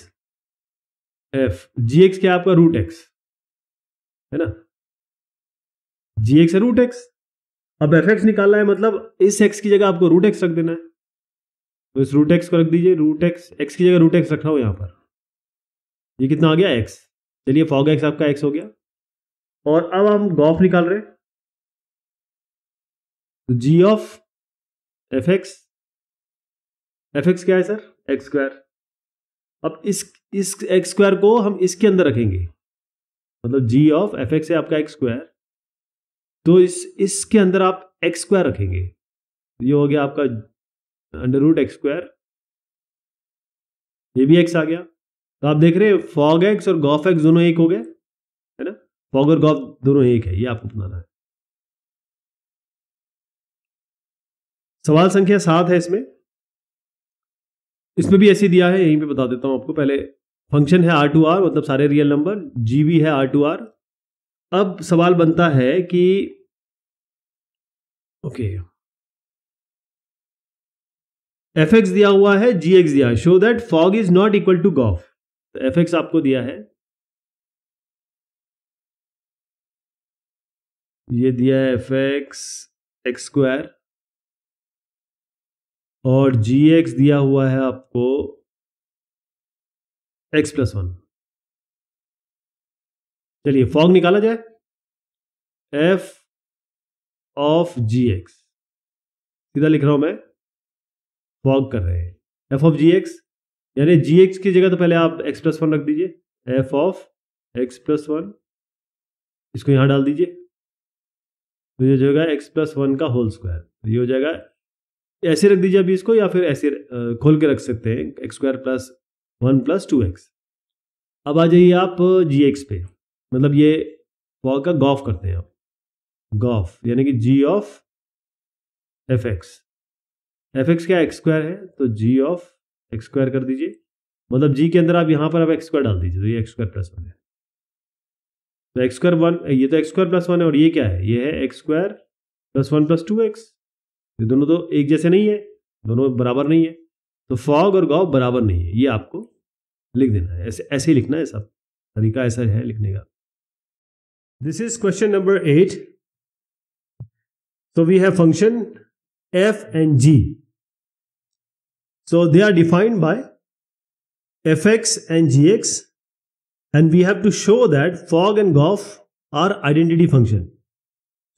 Speaker 1: f g x क्या आपका रूट एक्स है ना जी एक्स है रूट एक्स अब एफ एक्स निकालना है मतलब इस एक्स की जगह आपको रूट एक्स रख देना है तो इस रूट एक्स को रख दीजिए रूट एक्स एक्स की जगह रूट एक्स रख रहा यहां पर ये कितना आ गया एक्स चलिए फॉग एक्स आपका एक्स हो गया और अब हम गॉफ निकाल रहे तो g of f x f x क्या है सर एक्स स्क्वायर अब इस इस एक्स स्क्वायर को हम इसके अंदर रखेंगे मतलब जी ऑफ एफ एक्स है आपका एक्स स्क्वायर तो इस इसके अंदर आप एक्स स्क्वायर रखेंगे ये हो गया आपका अंडर रूट एक्स स्क्वायर ये भी एक्स आ गया तो आप देख रहे हैं फॉग एक्स और गॉफ एक्स दोनों एक हो गए पॉग और गॉफ दोनों एक है ये आपको बताना है सवाल संख्या सात है इसमें इसमें भी ऐसे दिया है यहीं पे बता देता हूं आपको पहले फंक्शन है आर टू आर मतलब सारे रियल नंबर जी बी है आर टू आर अब सवाल बनता है कि ओके एफ एक्स दिया हुआ है जी एक्स दिया है show that fog is not equal to gof f x आपको दिया है ये दिया है एफ एक्स एक्स स्क्वायर और जी एक्स दिया हुआ है आपको एक्स प्लस वन चलिए फॉग निकाला जाए एफ ऑफ जी एक्स सीधा लिख रहा हूं मैं फॉग कर रहे हैं एफ ऑफ जी एक्स यानी जी एक्स की जगह तो पहले आप एक्स प्लस वन रख दीजिए f of x plus one इसको यहां डाल दीजिए तो ये हो जाएगा एक्स प्लस वन का होल स्क्वायर तो ये हो जाएगा ऐसे रख दीजिए अभी इसको या फिर ऐसे खोल के रख सकते हैं x square plus one plus two x अब आ जाइए आप जी एक्स पे मतलब ये वॉक का गॉफ करते हैं आप गॉफ यानी कि g of f x f x क्या एक्स स्क्वायर है तो जी ऑफ एक्स स्क्वायर कर दीजिए मतलब जी के अंदर आप यहाँ पर आप एक्स स्क्वायर डाल दीजिए तो ये एक्स स्क्वायर प्लस वन है तो एक्स स्क्वायर वन ये तो एक्स स्क्वायर प्लस वन है और ये क्या है ये है x square plus one plus two x ये दोनों तो एक जैसे नहीं है दोनों बराबर नहीं है तो फॉग और गाव बराबर नहीं है ये आपको लिख देना है ऐसे ऐसे ही लिखना है सब तरीका ऐसा है लिखने का this is question number eight we have function f and g so they are defined by f x and g x and we have to show that fog and goff are identity function.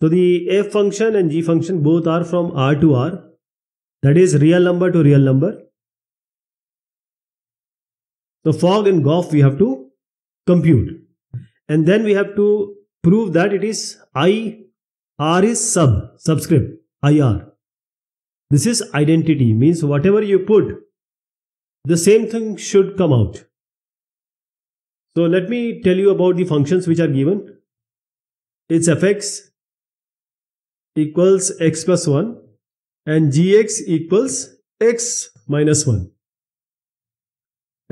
Speaker 1: So the f function and g function both are from r to r that is real number to real number. So fog and goff we have to compute and then we have to prove that it is i r is sub subscript ir. This is identity means whatever you put the same thing should come out. So let me tell you about the functions which are given. It's fx equals x plus 1 and gx equals x minus 1.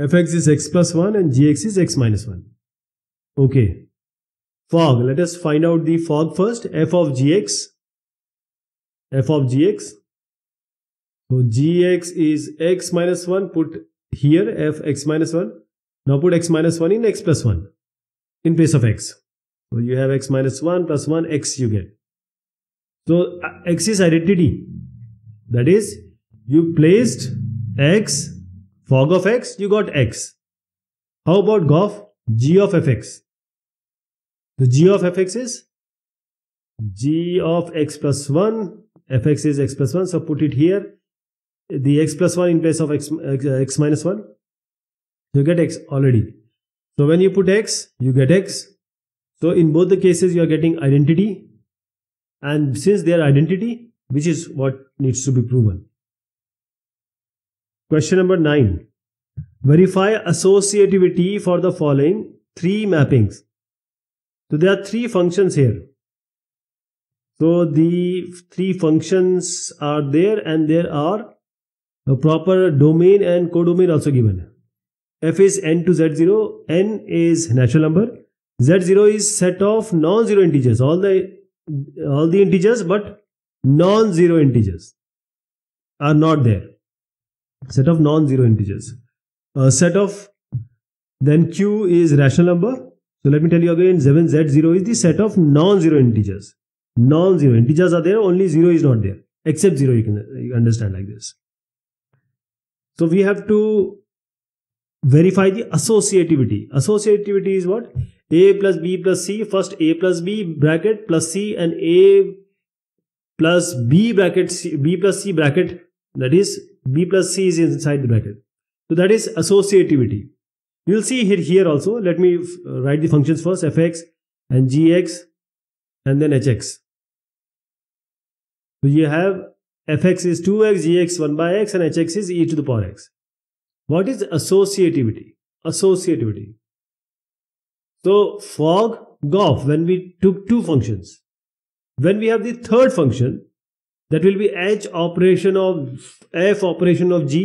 Speaker 1: fx is x plus 1 and gx is x minus 1. Okay. Fog. Let us find out the fog first. f of gx. f of gx. So gx is x minus 1. Put here f x minus 1 now put x minus 1 in x plus 1 in place of x. So you have x minus 1 plus 1 x you get. So uh, x is identity. That is you placed x fog of x you got x. How about gof g of fx? The g of fx is g of x plus 1 fx is x plus 1 so put it here the x plus 1 in place of x, x, uh, x minus 1 you get x already. So when you put x, you get x. So in both the cases, you are getting identity. And since they are identity, which is what needs to be proven. Question number 9. Verify associativity for the following three mappings. So there are three functions here. So the three functions are there and there are a proper domain and codomain also given f is n to z0 n is natural number z0 is set of non-zero integers all the all the integers but non-zero integers are not there set of non-zero integers a uh, set of then q is rational number so let me tell you again 7 z0 is the set of non-zero integers non-zero integers are there only 0 is not there except 0 you can you understand like this so we have to verify the associativity. Associativity is what? A plus B plus C, first A plus B bracket plus C and A plus B bracket, C, B plus C bracket, that is B plus C is inside the bracket. So that is associativity. You'll see here, here also, let me uh, write the functions first, fx and gx and then hx. So you have fx is 2x, gx 1 by x and hx is e to the power x. What is associativity? Associativity. So fog, golf, when we took two functions. When we have the third function, that will be h operation of f operation of g.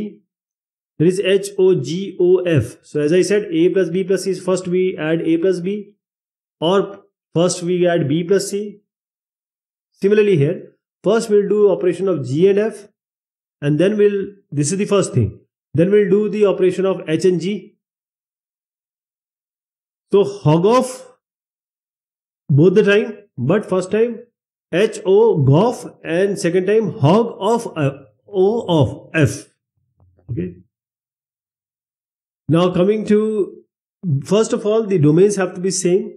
Speaker 1: That is h o g o f. So as I said, a plus b plus c is first we add a plus b or first we add b plus c. Similarly here, first we'll do operation of g and f and then we'll, this is the first thing then we'll do the operation of H and G. So hog off both the time, but first time H O golf and second time hog off uh, O of F. Okay. Now coming to first of all, the domains have to be same.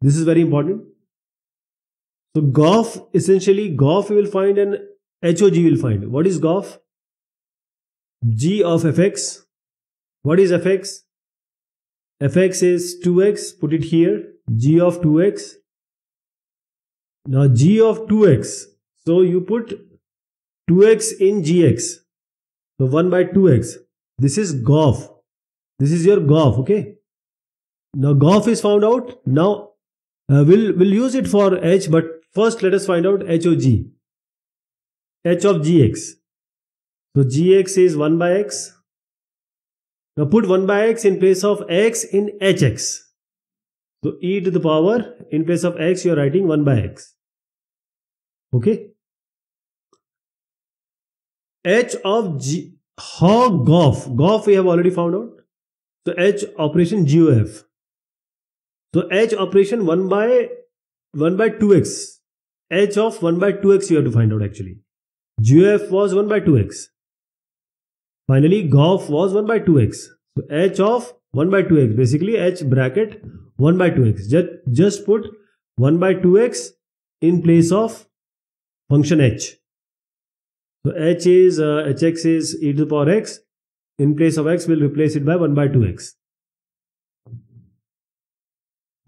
Speaker 1: This is very important. So golf essentially golf you will find and HOG will find. What is golf? g of fx. What is fx? fx is 2x, put it here, g of 2x. Now g of 2x, so you put 2x in gx. So 1 by 2x. This is GOF. This is your GOF, okay? Now GOF is found out. Now uh, we'll, we'll use it for h, but first let us find out h of g. h of gx. So gx is 1 by x. Now put 1 by x in place of x in hx. So e to the power in place of x you are writing 1 by x. Okay. h of g hog goff. gof we have already found out. So h operation gof. So h operation 1 by 1 by 2x. h of 1 by 2x you have to find out actually. G o f was 1 by 2x. Finally, GOF was 1 by 2x. So h of 1 by 2x, basically h bracket 1 by 2x. Just, just put 1 by 2x in place of function h. So h is, uh, hx is e to the power x. In place of x, we'll replace it by 1 by 2x.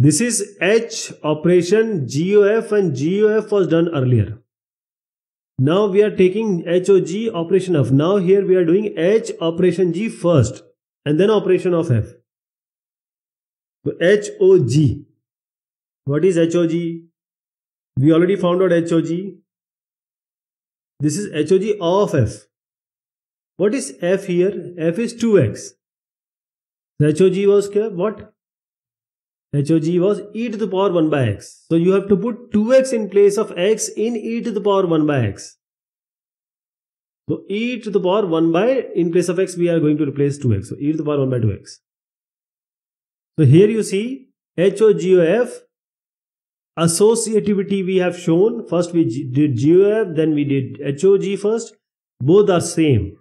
Speaker 1: This is H operation GOF and GOF was done earlier. Now we are taking HOG operation of. Now here we are doing H operation G first and then operation of F. So HOG. What is HOG? We already found out HOG. This is HOG of F. What is F here? F is 2x. HOG was what? HOG was e to the power 1 by x. So you have to put 2x in place of x in e to the power 1 by x. So e to the power 1 by in place of x we are going to replace 2x. So e to the power 1 by 2x. So here you see HOGOF associativity we have shown. First we did GOF then we did HOG first. Both are same.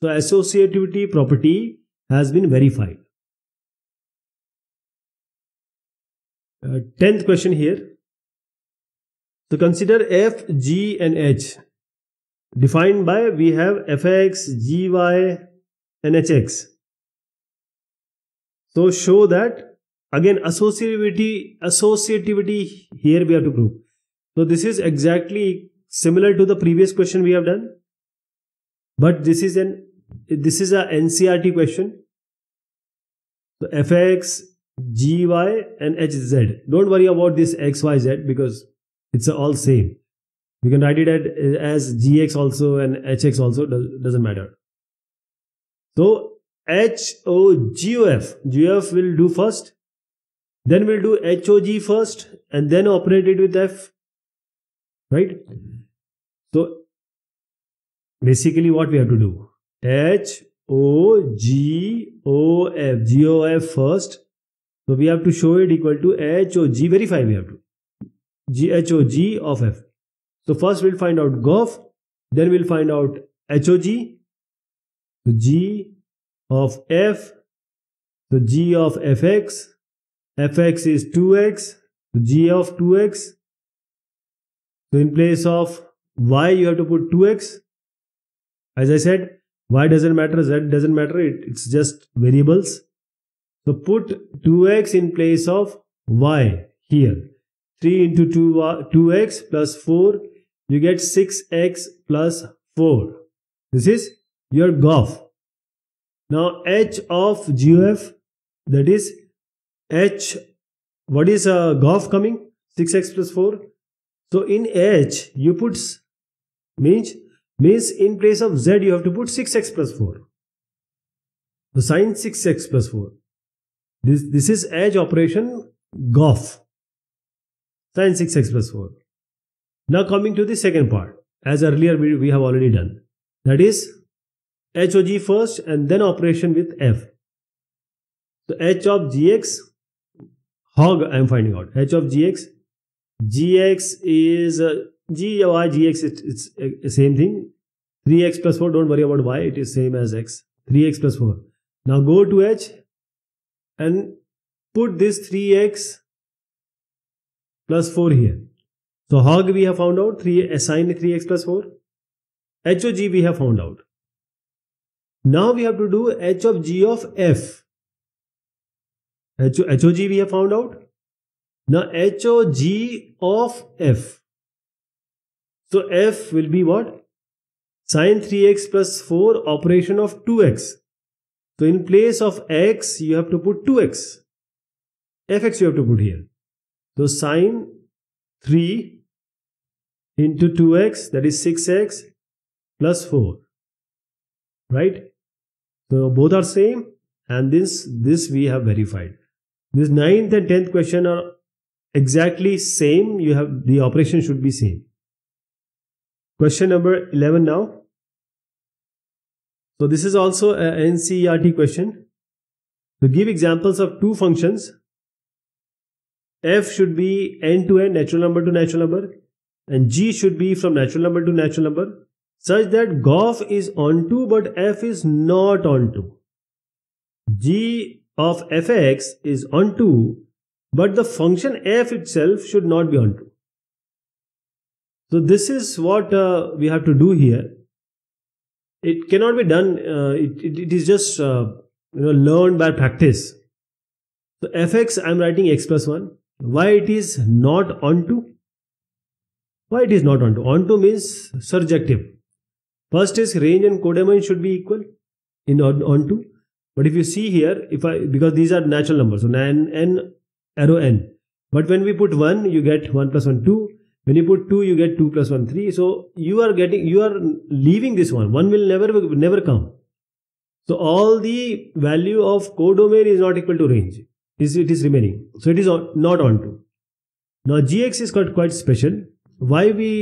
Speaker 1: So associativity property has been verified. 10th uh, question here. So consider f, g and h defined by we have fx, gy and hx. So show that again associativity, associativity here we have to prove. So this is exactly similar to the previous question we have done. But this is an this is a NCRT question. So fx, gy and hz. Don't worry about this xyz because it's all same. You can write it as gx also and hx also doesn't matter. So HOGOF, GOF will do first, then we'll do HOG first and then operate it with F, right? So basically what we have to do, H O G O F, G O F first, so we have to show it equal to HOG, verify we have to, g h o g of F. So first we'll find out GOF, then we'll find out HOG, so G of F, so G of Fx, Fx is 2x, so G of 2x, so in place of y you have to put 2x, as I said, y doesn't matter, z doesn't matter, it, it's just variables. So put 2x in place of y here. 3 into 2, 2x uh, plus 4, you get 6x plus 4. This is your GOF. Now h of GOF, that is h, what is a uh, GOF coming? 6x plus 4. So in h, you put, means, means in place of z, you have to put 6x plus 4. So sine 6x plus 4. This, this is edge operation GOF sin 6x plus 4. Now coming to the second part as earlier we, we have already done that is HOG first and then operation with F. So H of GX hog I am finding out H of GX GX is uh, G Y GX it's, it's uh, same thing 3x plus 4 don't worry about y it is same as x 3x plus 4. Now go to H and put this 3x plus 4 here. So hog we have found out, 3 assign 3x plus 4. h of g we have found out. Now we have to do h of g of f. H, h of g we have found out. Now h of g of f. So f will be what? Sine 3x plus 4 operation of 2x. So in place of x, you have to put 2x. fx you have to put here. So sine 3 into 2x, that is 6x plus 4. Right? So both are same and this, this we have verified. This 9th and 10th question are exactly same. You have the operation should be same. Question number 11 now. So this is also a NCERT question. So give examples of two functions. f should be n to n natural number to natural number and g should be from natural number to natural number such that golf is onto but f is not onto. g of fx is onto but the function f itself should not be onto. So this is what uh, we have to do here it cannot be done. Uh, it, it, it is just uh, you know learned by practice. So fx I am writing x plus one. Why it is not onto? Why it is not onto? Onto means surjective. First is range and codomain should be equal in onto. But if you see here, if I because these are natural numbers, so n n arrow n. But when we put one, you get one plus one two when you put 2 you get 2 plus 1 3 so you are getting you are leaving this one one will never never come so all the value of codomain is not equal to range is it is remaining so it is not onto now gx is quite, quite special why we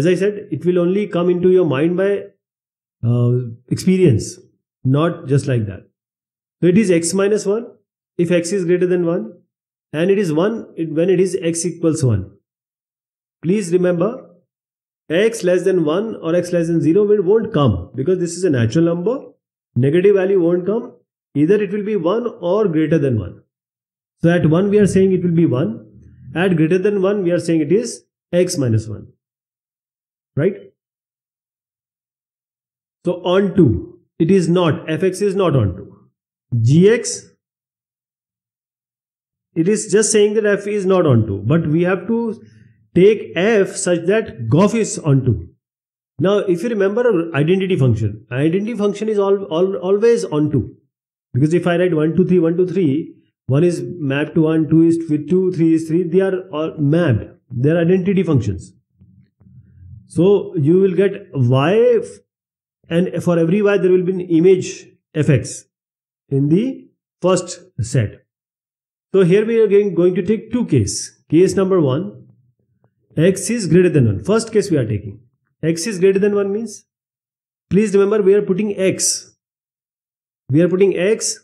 Speaker 1: as i said it will only come into your mind by uh, experience not just like that so it is x minus 1 if x is greater than 1 and it is 1 it, when it is x equals 1 Please remember x less than 1 or x less than 0 will, won't come because this is a natural number. Negative value won't come. Either it will be 1 or greater than 1. So at 1 we are saying it will be 1. At greater than 1 we are saying it is x minus 1. Right? So on 2. It is not. fx is not on 2. gx it is just saying that f is not on 2. But we have to take f such that gof is onto. Now, if you remember identity function, identity function is all, all, always onto. Because if I write 1, 2, 3, 1, 2, 3, 1 is mapped to 1, 2 is with 2, 3 is 3, they are all mapped. They are identity functions. So, you will get y and for every y there will be an image fx in the first set. So, here we are going, going to take two cases. Case number 1, x is greater than 1. First case we are taking. x is greater than 1 means, please remember we are putting x. We are putting x.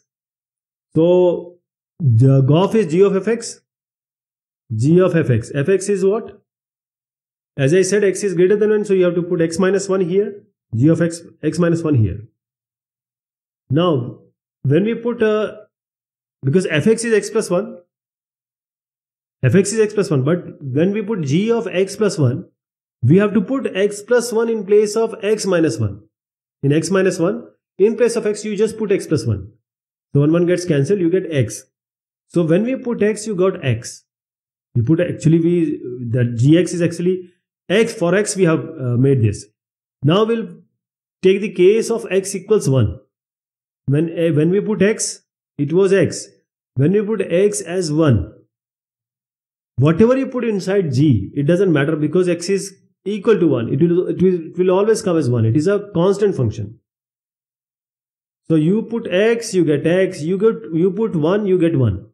Speaker 1: So, the GOF is g of fx. g of fx. fx is what? As I said, x is greater than 1, so you have to put x minus 1 here. g of x, x minus 1 here. Now, when we put, a, uh, because fx is x plus 1, fx is x plus 1 but when we put g of x plus 1 we have to put x plus 1 in place of x minus 1 in x minus 1 in place of x you just put x plus 1 so 1 1 gets cancelled you get x so when we put x you got x we put actually we that gx is actually x for x we have uh, made this now we'll take the case of x equals 1 when uh, when we put x it was x when we put x as 1 whatever you put inside G, it doesn't matter because X is equal to 1. It will, it will, it will always come as 1. It is a constant function. So you put X, you get X, you get, you put 1, you get 1.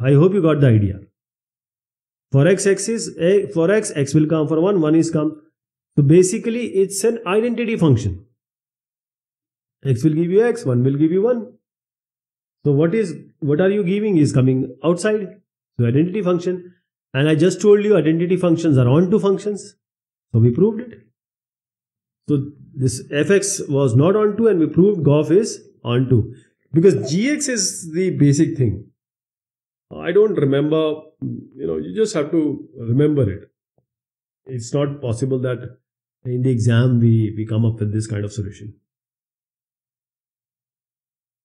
Speaker 1: I hope you got the idea. For X, X is, a, for X, X will come for 1, 1 is come. So basically it's an identity function. X will give you X, 1 will give you 1. So what is, what are you giving is coming outside. So identity function. And I just told you identity functions are onto functions. So we proved it. So this fx was not onto and we proved gov is onto. Because gx is the basic thing. I don't remember, you know, you just have to remember it. It's not possible that in the exam we, we come up with this kind of solution.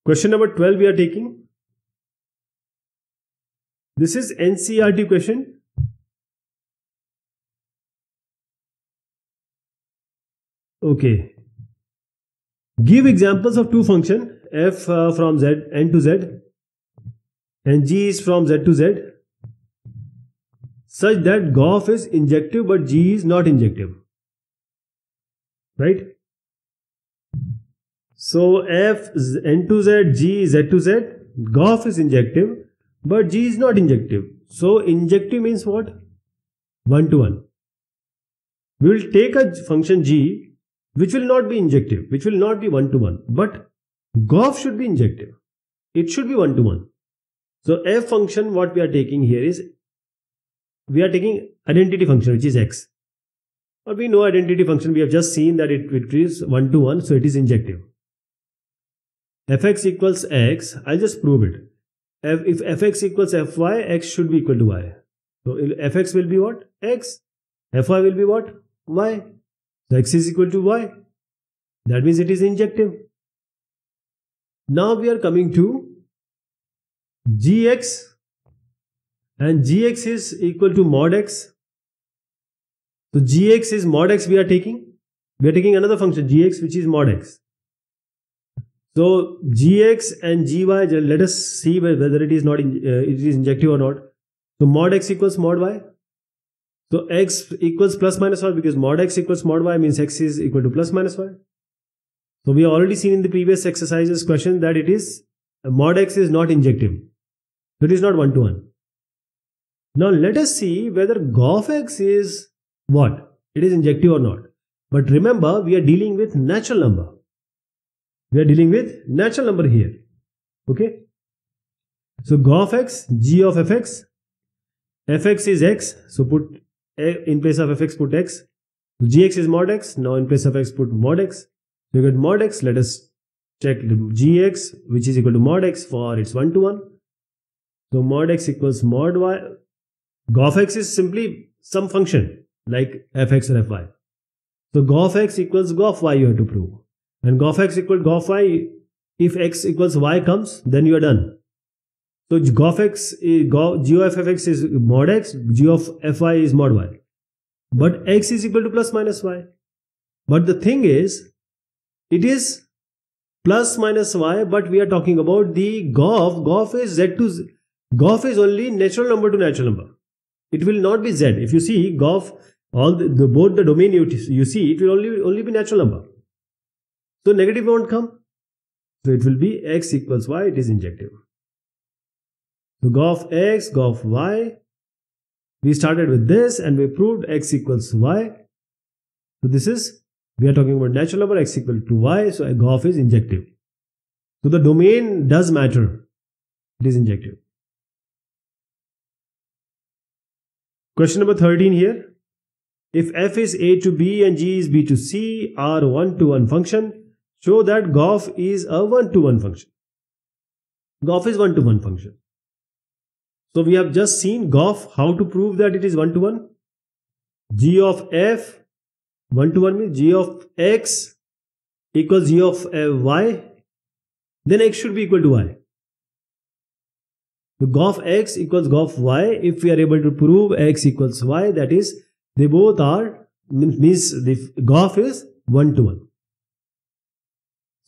Speaker 1: Question number 12 we are taking this is NCRT question. Okay. Give examples of two function f uh, from z n to z and g is from z to z such that golf is injective but g is not injective. Right? So f n to z, g z to z, golf is injective but G is not injective. So injective means what? 1 to 1. We will take a function G which will not be injective, which will not be 1 to 1. But gof should be injective. It should be 1 to 1. So f function what we are taking here is we are taking identity function which is x. But we know identity function we have just seen that it, it is 1 to 1 so it is injective. fx equals x I'll just prove it if fx equals fy, x should be equal to y. So fx will be what? x. fy will be what? y. So x is equal to y. That means it is injective. Now we are coming to gx and gx is equal to mod x. So gx is mod x we are taking. We are taking another function gx which is mod x. So gx and gy, let us see whether it is not in, uh, it is injective or not. So mod x equals mod y. So x equals plus minus y because mod x equals mod y means x is equal to plus minus y. So we have already seen in the previous exercises question that it is uh, mod x is not injective. So it is not one to one. Now let us see whether Goff x is what? It is injective or not. But remember we are dealing with natural number we are dealing with natural number here okay so g of x g of fx fx is x so put in place of fx put x so gx is mod x now in place of x put mod x so you get mod x let us check gx which is equal to mod x for its one to one so mod x equals mod y g of x is simply some function like fx or fy so g of x equals g of y you have to prove and golf x equal golf y, if x equals y comes, then you are done. So gof, x, eh, g of fx is mod x, g of fy is mod y. But x is equal to plus minus y. But the thing is, it is plus minus y, but we are talking about the golf. Golf is z to z. Golf is only natural number to natural number. It will not be z. If you see golf, all the, the both the domain you, you see, it will only only be natural number. So negative won't come. So it will be x equals y, it is injective. So of x, of y. We started with this and we proved x equals y. So this is, we are talking about natural number x equal to y, so golf is injective. So the domain does matter. It is injective. Question number 13 here. If f is a to b and g is b to c, are one to one function, show that Goff is a one-to-one function. Goff is one-to-one function. So we have just seen Goff, how to prove that it is one-to-one. G of F, one-to-one means G of X equals G of uh, y. then X should be equal to Y. So Goff X equals Goff Y, if we are able to prove X equals Y, that is, they both are, means the Goff is one-to-one.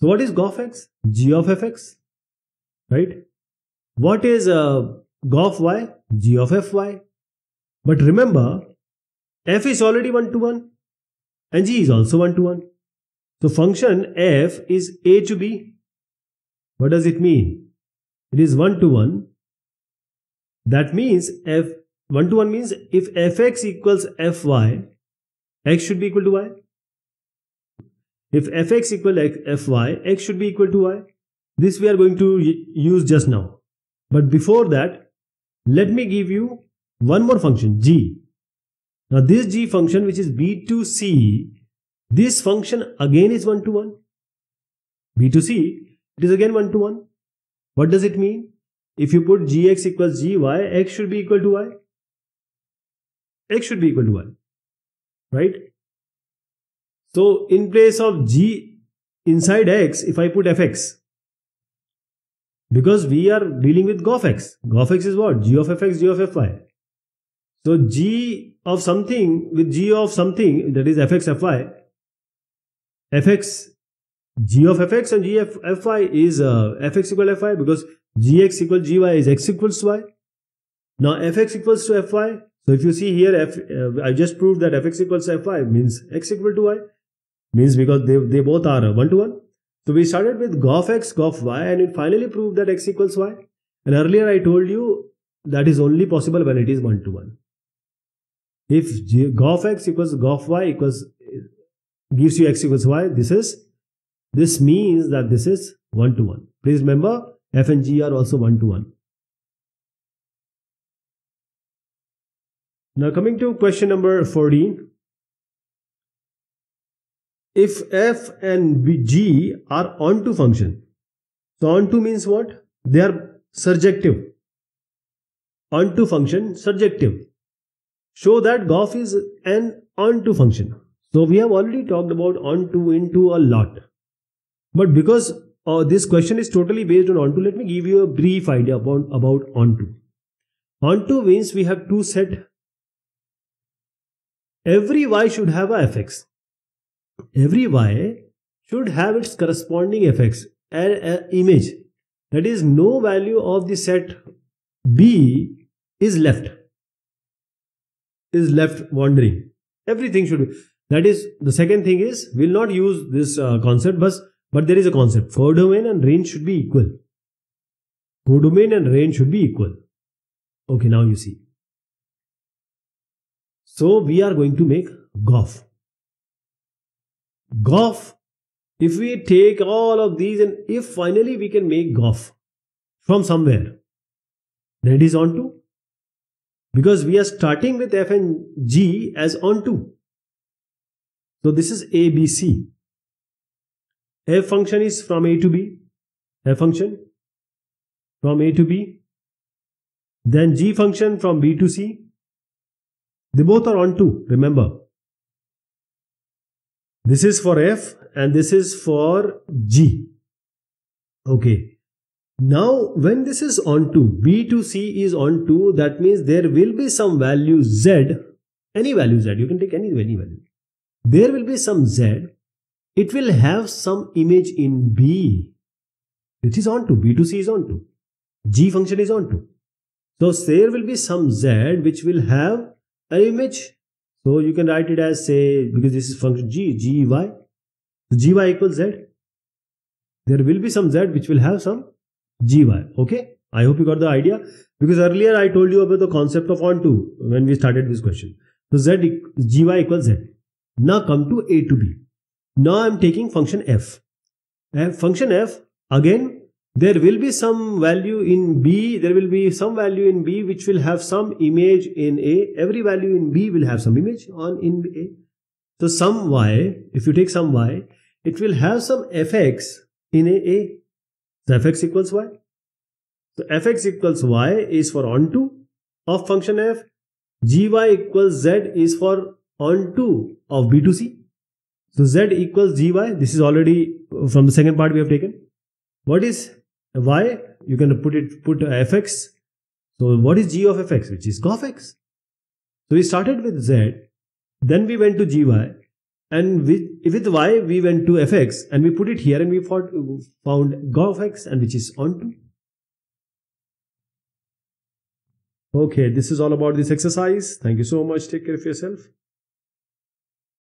Speaker 1: So what is Goff x? G of fx, right? What is uh, Goff y? G of fy. But remember, f is already 1 to 1 and g is also 1 to 1. So function f is a to b. What does it mean? It is 1 to 1. That means f 1 to 1 means if fx equals fy, x should be equal to y. If fx equal fy, x should be equal to y. This we are going to use just now. But before that, let me give you one more function, g. Now this g function which is b2c, this function again is 1 to 1. b2c, it is again 1 to 1. What does it mean? If you put gx equals gy, x should be equal to y. x should be equal to y. Right? So in place of g inside x, if I put fx, because we are dealing with g of x. g of x is what? g of fx, g of fy. So g of something with g of something, that is fx, fy, fx, g of fx and g of fy is uh, fx equal fy because gx equal gy is x equals y. Now fx equals to fy. So if you see here, f, uh, I just proved that fx equals fy means x equal to y means because they, they both are one to one. So we started with Goff x, Goff y, and it finally proved that x equals y. And earlier I told you that is only possible when it is one to one. If G, x equals Goff y equals gives you x equals y, this is this means that this is one to one. Please remember f and g are also one to one. Now coming to question number 14 if f and g are onto function. So onto means what? They are surjective. Onto function surjective. Show that Goff is an onto function. So we have already talked about onto into a lot. But because uh, this question is totally based on onto, let me give you a brief idea about, about onto. Onto means we have two set. Every y should have a fx every y should have its corresponding fx and image that is no value of the set b is left is left wandering everything should be that is the second thing is we'll not use this uh, concept but but there is a concept codomain and range should be equal codomain and range should be equal okay now you see so we are going to make goff Goff. If we take all of these and if finally we can make Goff from somewhere, then it is onto. Because we are starting with F and G as onto. So this is A, B, C. F function is from A to B. F function from A to B. Then G function from B to C. They both are onto, remember. This is for F and this is for G. Okay. Now, when this is onto, B to C is onto, that means there will be some value Z, any value Z, you can take any, any value. There will be some Z, it will have some image in B, which is onto, B to C is onto, G function is onto. So, there will be some Z which will have an image so you can write it as say, because this is function g, g y. So g y equals z. There will be some z which will have some g y. Okay. I hope you got the idea. Because earlier I told you about the concept of onto when we started this question. So z g y equals z. Now come to a to b. Now I am taking function f. And function f again there will be some value in b there will be some value in b which will have some image in a every value in b will have some image on in a so some y if you take some y it will have some fx in a a so fx equals y so fx equals y is for onto of function f gy equals z is for onto of b to c so z equals gy this is already from the second part we have taken what is why? you can put it, put fx. So what is g of fx? Which is cos x. So we started with z, then we went to gy, and with, with y we went to fx and we put it here and we found, found of x and which is onto. Okay, this is all about this exercise. Thank you so much. Take care of yourself.